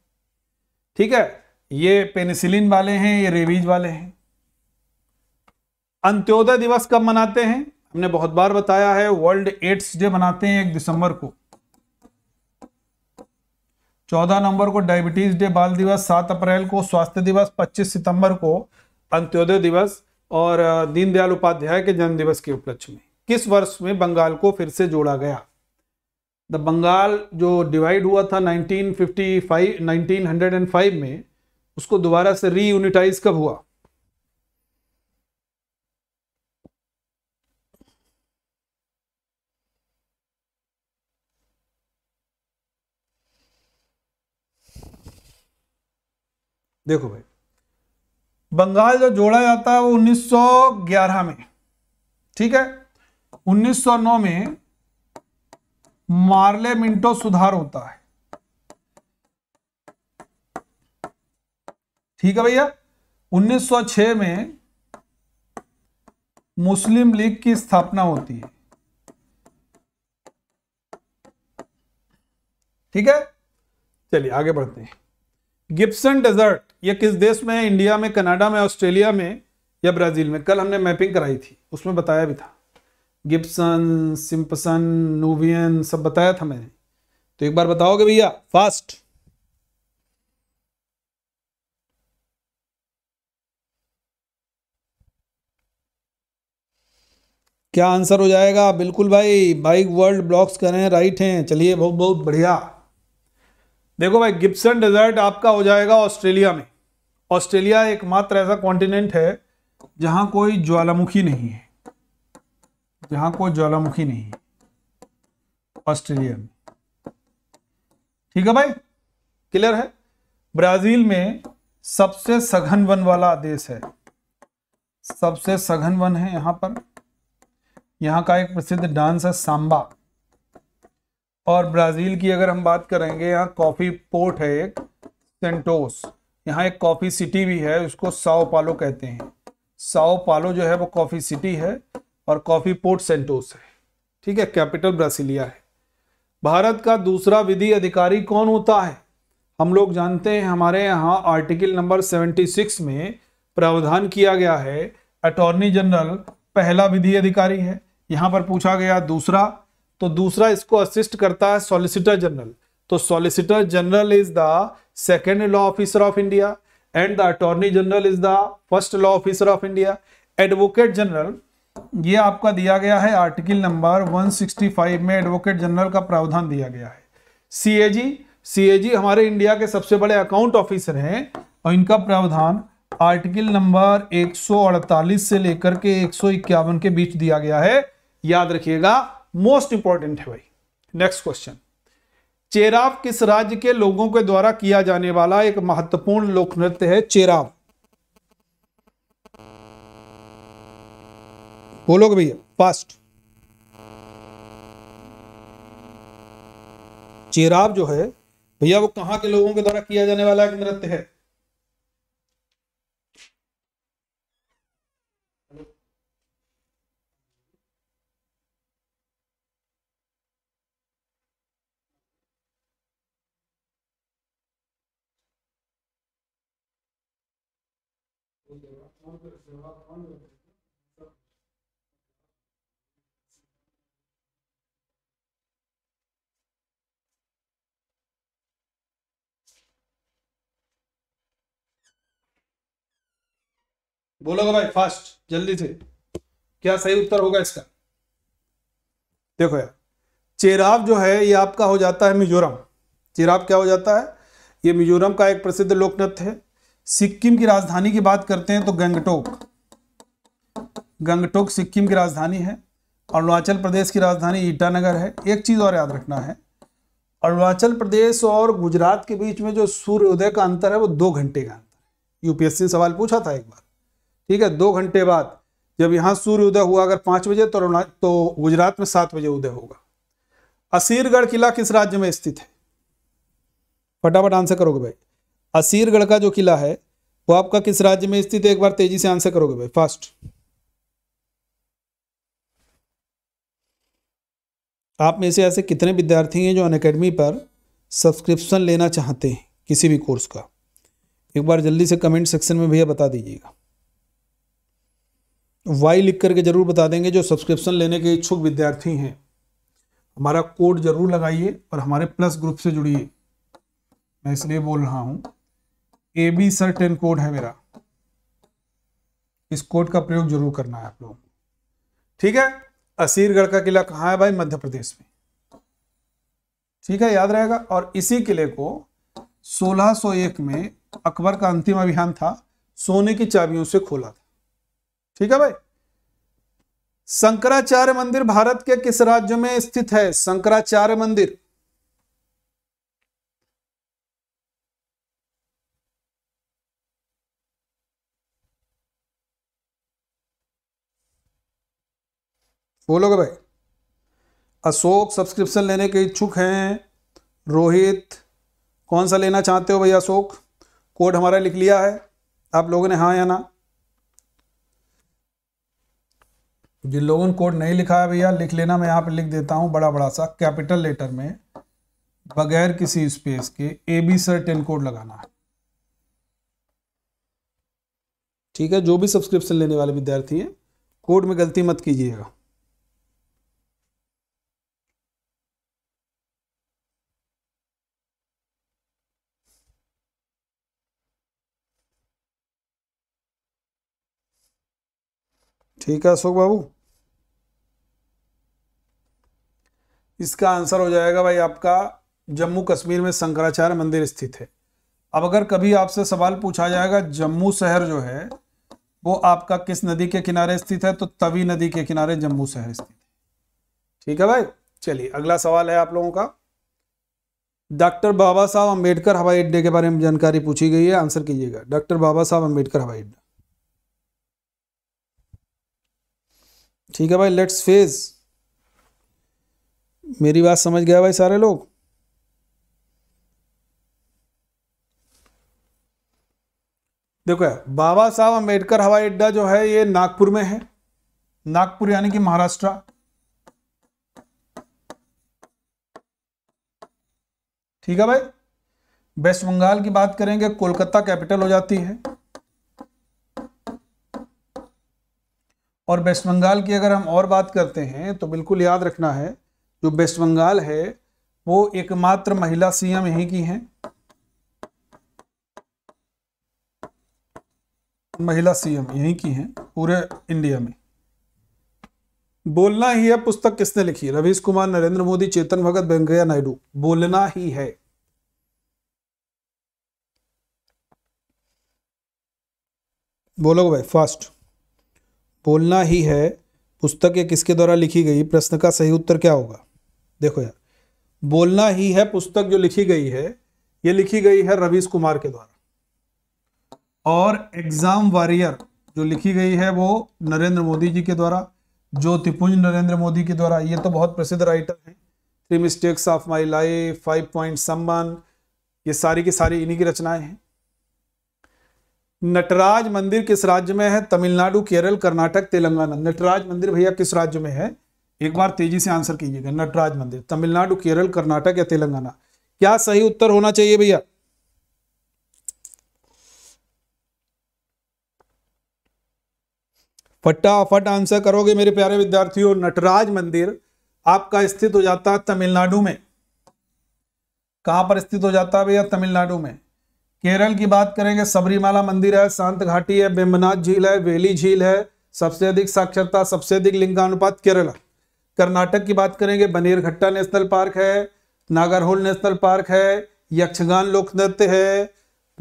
ठीक है ये पेनिसिलिन वाले हैं ये रेबीज वाले हैं अंत्योदय दिवस कब मनाते हैं हमने बहुत बार बताया है वर्ल्ड एड्स डे मनाते हैं एक दिसंबर को चौदह नवंबर को डायबिटीज डे बाल दिवस सात अप्रैल को स्वास्थ्य दिवस पच्चीस सितंबर को अंत्योदय दिवस और दीनदयाल उपाध्याय के जन्मदिवस के उपलक्ष्य में किस वर्ष में बंगाल को फिर से जोड़ा गया द बंगाल जो डिवाइड हुआ था 1955 1905 में उसको दोबारा से रीयूनिटाइज कब हुआ देखो भाई बंगाल जो जोड़ा जाता है वो 1911 में ठीक है 1909 में मार्ले मिंटो सुधार होता है ठीक है भैया 1906 में मुस्लिम लीग की स्थापना होती है ठीक है चलिए आगे बढ़ते हैं गिप्सन डेजर्ट ये किस देश में इंडिया में कनाडा में ऑस्ट्रेलिया में या ब्राज़ील में कल हमने मैपिंग कराई थी उसमें बताया भी था गिप्सन सिंपसन नूवियन सब बताया था मैंने तो एक बार बताओगे भैया फास्ट क्या आंसर हो जाएगा बिल्कुल भाई बाइक वर्ल्ड ब्लॉक्स करें राइट हैं चलिए बहुत बहुत बढ़िया देखो भाई गिप्सन डेजर्ट आपका हो जाएगा ऑस्ट्रेलिया में ऑस्ट्रेलिया एकमात्र ऐसा कॉन्टिनेंट है जहां कोई ज्वालामुखी नहीं है जहां कोई ज्वालामुखी नहीं है ऑस्ट्रेलिया में ठीक है भाई क्लियर है ब्राजील में सबसे सघन वन वाला देश है सबसे सघन वन है यहां पर यहां का एक प्रसिद्ध डांस है सांबा और ब्राजील की अगर हम बात करेंगे यहां कॉफी पोर्ट है एक सेंटोस यहाँ एक कॉफ़ी सिटी भी है उसको साओ पालो कहते हैं साओ पालो जो है वो कॉफ़ी सिटी है और कॉफ़ी पोर्ट सेंटोस है ठीक है कैपिटल ब्रासिलिया है भारत का दूसरा विधि अधिकारी कौन होता है हम लोग जानते हैं हमारे यहाँ आर्टिकल नंबर 76 में प्रावधान किया गया है अटॉर्नी जनरल पहला विधि अधिकारी है यहाँ पर पूछा गया दूसरा तो दूसरा इसको असिस्ट करता है सॉलिसिटर जनरल तो solicitor general is the second law officer of India and the attorney general is the first law officer of India advocate general ये आपका दिया गया है आर्टिकल नंबर 165 में एडवोकेट जनरल का प्रावधान दिया गया है सीएजी सीएजी हमारे इंडिया के सबसे बड़े अकाउंट ऑफिसर हैं और इनका प्रावधान आर्टिकल नंबर 148 से लेकर के एक के बीच दिया गया है याद रखिएगा मोस्ट इंपॉर्टेंट है भाई नेक्स्ट क्वेश्चन चेराव किस राज्य के लोगों के द्वारा किया जाने वाला एक महत्वपूर्ण लोक नृत्य है चेराव बोलोगे भैया फास्ट चेराव जो है भैया वो कहां के लोगों के द्वारा किया जाने वाला एक नृत्य है बोलोगे भाई फास्ट जल्दी से क्या सही उत्तर होगा इसका देखो यार चेराव जो है ये आपका हो जाता है मिजोरम चेराव क्या हो जाता है ये मिजोरम का एक प्रसिद्ध लोक नृत्य है सिक्किम की राजधानी की बात करते हैं तो गंगटोक गंगटोक सिक्किम की राजधानी है अरुणाचल प्रदेश की राजधानी ईटानगर है एक चीज़ और याद रखना है अरुणाचल प्रदेश और गुजरात के बीच में जो सूर्योदय का अंतर है वो दो घंटे का अंतर यूपीएससी ने सवाल पूछा था एक बार ठीक है दो घंटे बाद जब यहाँ सूर्य उदय हुआ अगर पाँच बजे तो तो गुजरात में सात बजे उदय होगा असीरगढ़ किला किस राज्य में स्थित है फटाफट आंसर करोगे भाई असीरगढ़ का जो किला है वो आपका किस राज्य में स्थित है एक बार तेजी से आंसर करोगे भाई फास्ट आप में से ऐसे कितने विद्यार्थी हैं जो अन अकेडमी पर सब्सक्रिप्शन लेना चाहते हैं किसी भी कोर्स का एक बार जल्दी से कमेंट सेक्शन में भैया बता दीजिएगा वाई लिख करके ज़रूर बता देंगे जो सब्सक्रिप्शन लेने के इच्छुक विद्यार्थी हैं हमारा कोड ज़रूर लगाइए और हमारे प्लस ग्रुप से जुड़िए मैं इसलिए बोल रहा हूँ A B sir ten code है मेरा इस कोड का प्रयोग जरूर करना है आप लोगों को ठीक है असीरगढ़ का किला कहाँ है भाई मध्य प्रदेश में ठीक है याद रहेगा और इसी किले को 1601 में अकबर का अंतिम अभियान था सोने की चाबियों से खोला था ठीक है भाई शंकराचार्य मंदिर भारत के किस राज्य में स्थित है शंकराचार्य मंदिर बोलोगे भाई अशोक सब्सक्रिप्शन लेने के इच्छुक हैं रोहित कौन सा लेना चाहते हो भाई अशोक कोड हमारा लिख लिया है आप लोगों ने हाँ या ना जिन लोगों ने कोड नहीं लिखा है भैया लिख लेना मैं यहाँ पे लिख देता हूँ बड़ा बड़ा सा कैपिटल लेटर में बगैर किसी स्पेस के A B sir ten code लगाना है ठीक है जो भी सब्सक्रिप्शन लेने वाले विद्यार्थी हैं कोड में गलती मत कीजिएगा ठीक है अशोक बाबू इसका आंसर हो जाएगा भाई आपका जम्मू कश्मीर में शंकराचार्य मंदिर स्थित है अब अगर कभी आपसे सवाल पूछा जाएगा जम्मू शहर जो है वो आपका किस नदी के किनारे स्थित है तो तवी नदी के किनारे जम्मू शहर स्थित है ठीक है भाई चलिए अगला सवाल है आप लोगों का डॉक्टर बाबा साहब अम्बेडकर हवाई अड्डे के बारे में जानकारी पूछी गई है आंसर कीजिएगा डॉक्टर बाबा साहब अम्बेडकर हवाई अड्डा ठीक है भाई लेट्स फेज मेरी बात समझ गया भाई सारे लोग देखो बाबा साहब अम्बेडकर हवाई अड्डा जो है ये नागपुर में है नागपुर यानी कि महाराष्ट्र ठीक है भाई वेस्ट बंगाल की बात करेंगे कोलकाता कैपिटल हो जाती है और वेस्ट बंगाल की अगर हम और बात करते हैं तो बिल्कुल याद रखना है जो वेस्ट बंगाल है वो एकमात्र महिला सीएम यहीं की हैं महिला सीएम यहीं की हैं पूरे इंडिया में बोलना ही है पुस्तक किसने लिखी रवीश कुमार नरेंद्र मोदी चेतन भगत वेंकैया नायडू बोलना ही है बोलो भाई फास्ट बोलना ही है पुस्तक ये किसके द्वारा लिखी गई प्रश्न का सही उत्तर क्या होगा देखो यार बोलना ही है पुस्तक जो लिखी गई है ये लिखी गई है रवीश कुमार के द्वारा और एग्जाम वॉरियर जो लिखी गई है वो नरेंद्र मोदी जी के द्वारा ज्योतिपुंज नरेंद्र मोदी के द्वारा ये तो बहुत प्रसिद्ध राइटर हैं three mistakes of my life five point सम्मान ये सारी की सारी इन्हीं की रचनाएं हैं नटराज मंदिर किस राज्य में है तमिलनाडु केरल कर्नाटक तेलंगाना नटराज मंदिर भैया किस राज्य में है एक बार तेजी से आंसर कीजिएगा नटराज मंदिर तमिलनाडु केरल कर्नाटक या तेलंगाना क्या सही उत्तर होना चाहिए भैया फटाफट आंसर करोगे मेरे प्यारे विद्यार्थियों नटराज मंदिर आपका स्थित हो जाता है तमिलनाडु में कहां पर स्थित हो जाता है भैया तमिलनाडु में केरल की बात करेंगे सबरीमाला मंदिर है शांत घाटी है बेमनाथ झील है वेली झील है सबसे अधिक साक्षरता सबसे अधिक लिंगानुपात केरला कर्नाटक की बात करेंगे बनेरघट्टा नेशनल पार्क है नागरहोल नेशनल पार्क है यक्षगान लोक नृत्य है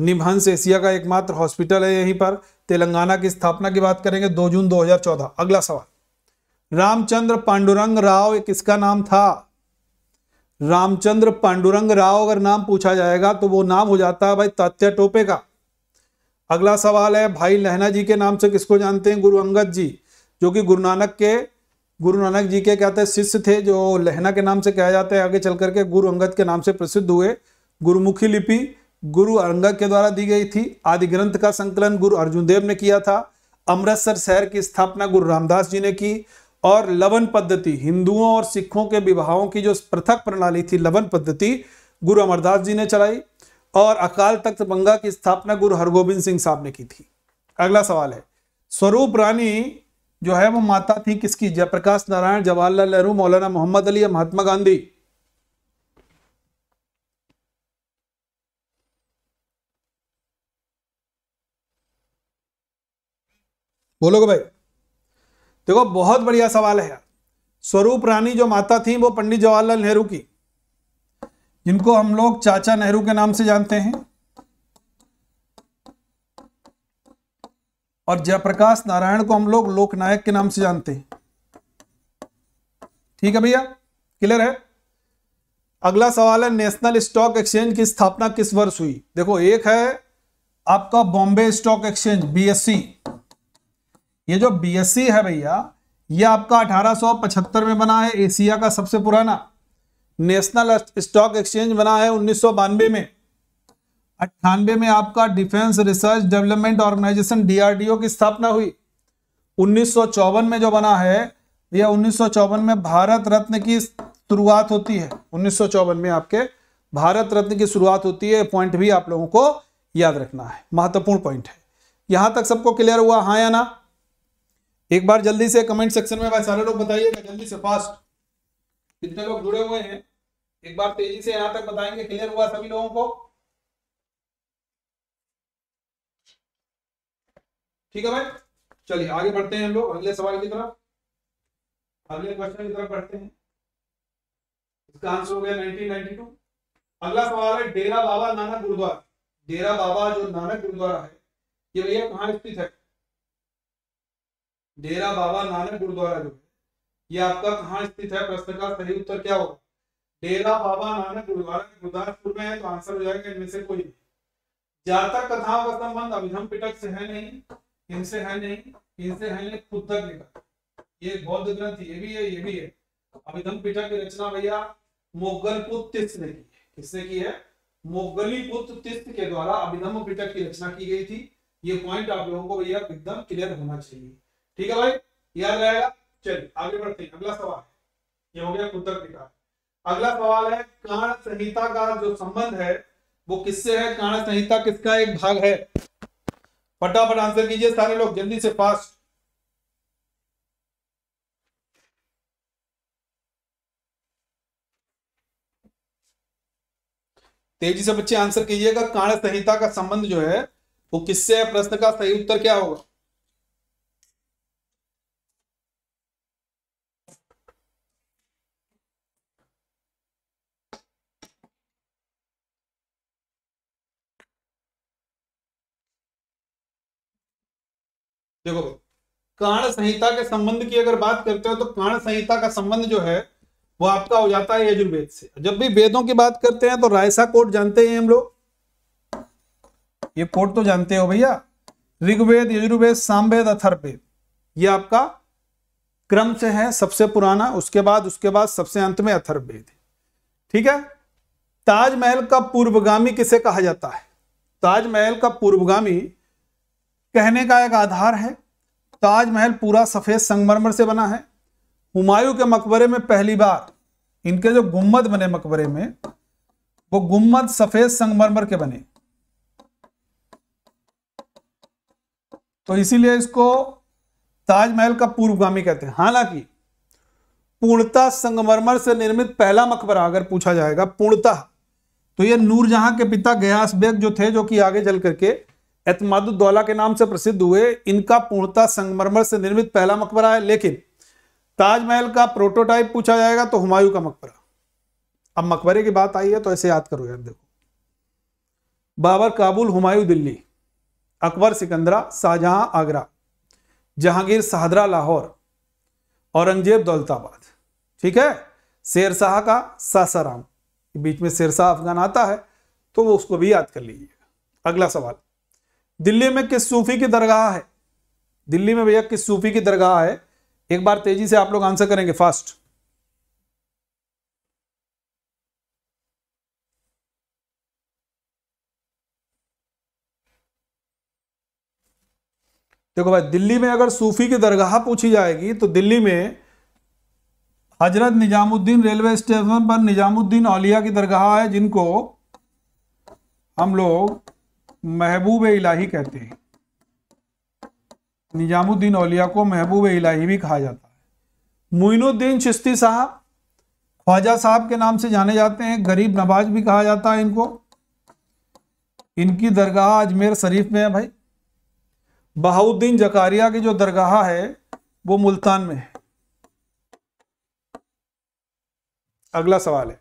निमहंस एशिया का एकमात्र हॉस्पिटल है यहीं पर तेलंगाना की स्थापना की बात करेंगे 2 जून 2014 अगला सवाल रामचंद्र पांडुरंग राव किसका नाम था रामचंद्र पांडुरंग राव अगर नाम पूछा जाएगा तो वो नाम हो जाता है भाई तात्या टोपे का अगला सवाल है भाई लहना जी के नाम से किसको जानते हैं गुरु अंगद जी जो कि गुरु नानक के गुरु नानक जी के कहते हैं शिष्य थे जो लहना के नाम से कहा जाता है आगे चल करके गुरु अंगद के नाम से प्रसिद्ध हुए गुरुमुखी लिपि गुरु अंगद के द्वारा दी गई थी आदि ग्रंथ का संकलन गुरु अर्जुन देव ने किया था अमृतसर शहर की स्थापना गुरु रामदास जी ने की और लवन पद्धति हिंदुओं और सिखों के विवाहों की जो पृथक प्रणाली थी लवन पद्धति गुरु अमरदास जी ने चलाई और अकाल तख्त बंगा की स्थापना गुरु हरगोबिंद सिंह साहब ने की थी अगला सवाल है स्वरूप रानी जो है वो माता थी किसकी जयप्रकाश नारायण जवाहरलाल नेहरू मौलाना मोहम्मद अली या महात्मा गांधी बोलोगे भाई देखो बहुत बढ़िया सवाल है स्वरूप रानी जो माता थी वो पंडित जवाहरलाल नेहरू की जिनको हम लोग चाचा नेहरू के नाम से जानते हैं और जयप्रकाश नारायण को हम लोग लोकनायक के नाम से जानते हैं ठीक है भैया क्लियर है अगला सवाल है नेशनल स्टॉक एक्सचेंज की स्थापना किस वर्ष हुई देखो एक है आपका बॉम्बे स्टॉक एक्सचेंज बीएससी ये जो बीएससी है भैया ये आपका 1875 में बना है एशिया का सबसे पुराना नेशनल स्टॉक एक्सचेंज बना है उन्नीस में अट्ठानबे में आपका defence research development organisation DRDO की स्थापना हुई उन्नीस में जो बना है यह उन्नीस में भारत रत्न की शुरुआत होती है उन्नीस में आपके भारत रत्न की शुरुआत होती है पॉइंट भी आप लोगों को याद रखना है महत्वपूर्ण पॉइंट है यहां तक सबको क्लियर हुआ हाँ या ना एक बार जल्दी से कमेंट सेक्शन में भाई सारे लोग बताइएगा जल्दी से फास्ट कितने लोग जुड़े हुए हैं एक बार तेजी से यहां तक बताएंगे क्लियर हुआ सभी लोगों को ठीक है भाई चलिए आगे बढ़ते हैं हम लोग अगले सवाल की तरफ अगले क्वेश्चन की तरफ बढ़ते हैं इसका आंसर हो गया 1992 अगला सवाल है डेरा बाबा नानक गुरुद्वारा डेरा बाबा जो नानक गुरुद्वारा है ये भैया कहाँ स्थित है डेरा बाबा नानक गुरुद्वारा जो है ये आपका कहाँ स्थित है प्रश्न का सही उत्तर क्या होगा डेरा बाबा नानक गुरुद्वारा गुरदासपुर में है तो आंसर हो जाएगा इनमें से कोई नहीं जातक कथा का संबंध अभिधम पिटक से है नहीं इनसे है नहीं इनसे है नहीं खुद तक लिखा ये बौद्ध ग्रंथ ये भी है ये भी है अभिधम पिटक की रचना भैया मोगल पुत्र ने की है किसने की है मोगली पुत्र तिस्त के द्वारा अभिधम पिटक की रचना की गई थी ये पॉइंट आप लोगों को भैया एकदम क्लियर होना चाहिए ठीक है भाई याद रहेगा चलिए आगे बढ़ते हैं अगला सवाल है ये हो गया कुदर निकाय अगला सवाल है कारण संहिता का जो संबंध है वो किससे है कारण संहिता किसका एक भाग है फटाफट आंसर कीजिए सारे लोग जल्दी से फास्ट तेजी से बच्चे आंसर कीजिएगा कारण संहिता का संबंध जो है वो किससे है प्रश्न का सही उत्तर क्या होगा देखो प्राण संहिता के संबंध की अगर बात करते हो तो कर्ण संहिता का संबंध जो है वो आपका हो जाता है यजुर्वेद से जब भी वेदों की बात करते हैं तो रायसा कोट जानते हैं हम लोग ये कोट तो जानते हो भैया ऋग्वेद यजुर्वेद सामवेद अथर्वेद ये आपका क्रम से है सबसे पुराना उसके बाद उसके बाद सबसे अंत में अथर्वेद ठीक है ताजमहल का पूर्वगामी किसे कहा जाता है ताजमहल का पूर्वगामी कहने का एक आधार है ताजमहल पूरा सफ़ेद संगमरमर से बना है हुमायूं के मकबरे में पहली बार इनके जो गुम्मद बने मकबरे में वो गुम्मद सफ़ेद संगमरमर के बने तो इसीलिए इसको ताजमहल का पूर्वगामी कहते हैं हालांकि पूर्णता संगमरमर से निर्मित पहला मकबरा अगर पूछा जाएगा पूर्णता तो ये नूरजहां के पिता गयास बेग जो थे जो कि आगे चल करके एतमादुद्दौला के नाम से प्रसिद्ध हुए इनका पूर्णता संगमरमर से निर्मित पहला मकबरा है लेकिन ताजमहल का प्रोटोटाइप पूछा जाएगा तो हुमायूं का मकबरा अब मकबरे की बात आई है तो ऐसे याद करो यार देखो बाबर काबुल हुमायूं दिल्ली अकबर सिकंदरा शाहजहां आगरा जहांगीर साहदरा लाहौर औरंगजेब दौलताबाद ठीक है शेरशाह का सासाराम बीच में शेरशाह अफगान आता है तो वो उसको भी याद कर लीजिएगा अगला सवाल दिल्ली में किस सूफी की दरगाह है दिल्ली में भैया किस सूफी की दरगाह है एक बार तेजी से आप लोग आंसर करेंगे फास्ट देखो भाई दिल्ली में अगर सूफी की दरगाह पूछी जाएगी तो दिल्ली में हजरत निजामुद्दीन रेलवे स्टेशन पर निजामुद्दीन औलिया की दरगाह है जिनको हम लोग महबूब इलाही कहते हैं निजामुद्दीन औलिया को महबूब इलाही भी कहा जाता है मुइनुद्दीन चिश्ती साहब ख्वाजा साहब के नाम से जाने जाते हैं गरीब नवाज भी कहा जाता है इनको इनकी दरगाह अजमेर शरीफ में है भाई बहाउद्दीन जकारिया की जो दरगाह है वो मुल्तान में है अगला सवाल है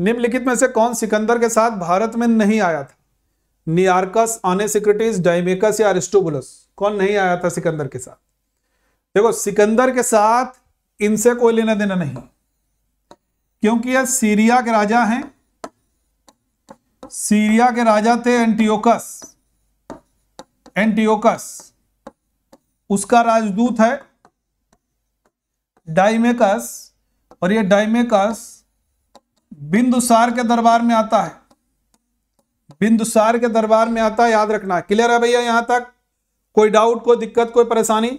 निम्नलिखित में से कौन सिकंदर के साथ भारत में नहीं आया था आने सिक्रेटिस डाइमेकस या अरिस्टोबुलस कौन नहीं आया था सिकंदर के साथ देखो सिकंदर के साथ इनसे कोई लेना देना नहीं क्योंकि यह सीरिया के राजा हैं सीरिया के राजा थे एंटीओकस एंटीओकस उसका राजदूत है डाइमेकस और यह डाइमेकस बिंदुसार के दरबार में आता है बिंदुसार के दरबार में आता याद रखना क्लियर है भैया यहां तक कोई डाउट कोई दिक्कत कोई परेशानी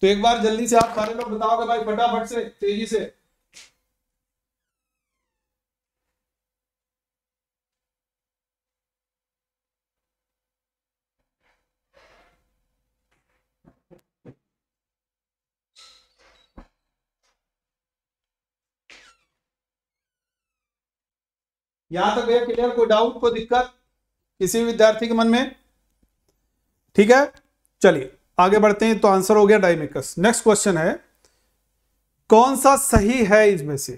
तो एक बार जल्दी से आप सारे लोग बताओगे भाई फटाफट से तेजी से यहां तक भैया क्लियर कोई डाउट कोई दिक्कत किसी विद्यार्थी के मन में ठीक है चलिए आगे बढ़ते हैं तो आंसर हो गया डायमेकस नेक्स्ट क्वेश्चन है कौन सा सही है इसमें से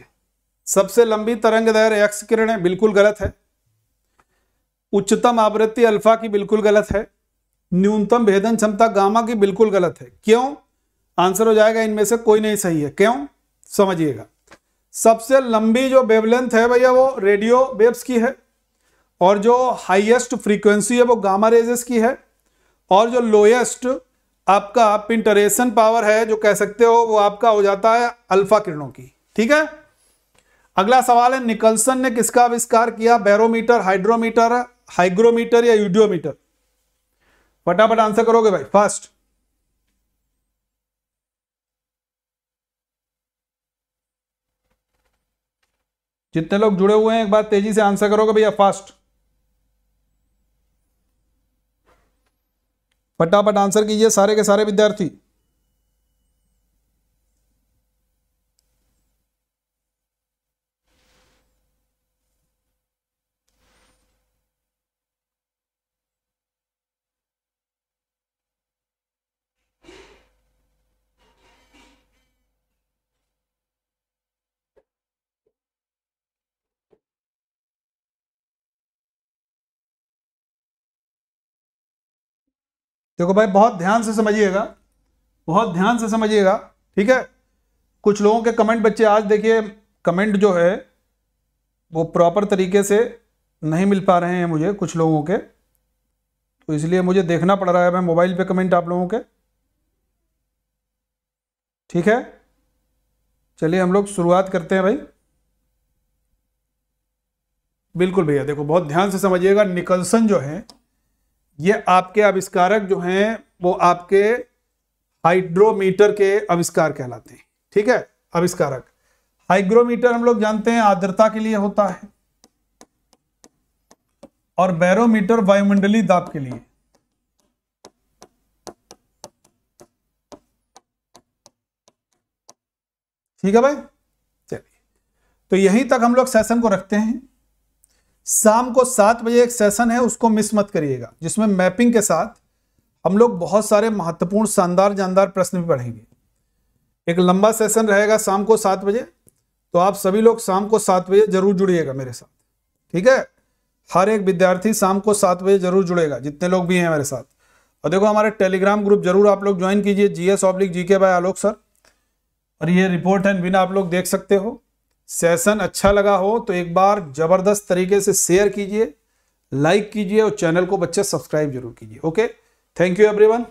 सबसे लंबी तरंग दैर एक्स किरण है बिल्कुल गलत है उच्चतम आवृत्ति अल्फा की बिल्कुल गलत है न्यूनतम भेदन क्षमता गामा की बिल्कुल गलत है क्यों आंसर हो जाएगा इनमें से कोई नहीं सही है क्यों समझिएगा सबसे लंबी जो वेवलेंथ है भैया वो रेडियो वेव्स की है और जो हाईएस्ट फ्रीक्वेंसी है वो गामा रेजेस की है और जो लोएस्ट आपका पिंटरेशन पावर है जो कह सकते हो वो आपका हो जाता है अल्फा किरणों की ठीक है अगला सवाल है निकलसन ने किसका आविष्कार किया बैरोमीटर हाइड्रोमीटर हाइग्रोमीटर या यूडियोमीटर फटाफट आंसर करोगे भाई फास्ट जितने लोग जुड़े हुए हैं एक बार तेजी से आंसर करोगे भैया फास्ट फटाफट आंसर कीजिए सारे के सारे विद्यार्थी देखो भाई बहुत ध्यान से समझिएगा बहुत ध्यान से समझिएगा ठीक है कुछ लोगों के कमेंट बच्चे आज देखिए कमेंट जो है वो प्रॉपर तरीके से नहीं मिल पा रहे हैं मुझे कुछ लोगों के तो इसलिए मुझे देखना पड़ रहा है मैं मोबाइल पे कमेंट आप लोगों के ठीक है चलिए हम लोग शुरुआत करते हैं भाई बिल्कुल भैया देखो बहुत ध्यान से समझिएगा निकलसन जो है ये आपके आविष्कारक जो हैं वो आपके हाइड्रोमीटर के आविष्कार कहलाते हैं ठीक है आविष्कारक हाइग्रोमीटर हम लोग जानते हैं आर्द्रता के लिए होता है और बैरोमीटर वायुमंडलीय दाब के लिए ठीक है भाई चलिए तो यहीं तक हम लोग सेशन को रखते हैं शाम को सात बजे एक सेशन है उसको मिस मत करिएगा जिसमें मैपिंग के साथ हम लोग बहुत सारे महत्वपूर्ण शानदार जानदार प्रश्न भी पढ़ेंगे एक लंबा सेशन रहेगा शाम को सात बजे तो आप सभी लोग शाम को सात बजे जरूर जुड़िएगा मेरे साथ ठीक है हर एक विद्यार्थी शाम को सात बजे जरूर जुड़ेगा जितने लोग भी हैं मेरे साथ और देखो हमारे टेलीग्राम ग्रुप जरूर आप लोग ज्वाइन कीजिए जी एस ऑब्लिक जी के बाय आलोक सर और ये रिपोर्ट है बिना आप लोग देख सकते हो सेशन अच्छा लगा हो तो एक बार ज़बरदस्त तरीके से शेयर कीजिए लाइक कीजिए और चैनल को बच्चे सब्सक्राइब जरूर कीजिए ओके थैंक यू एवरीवन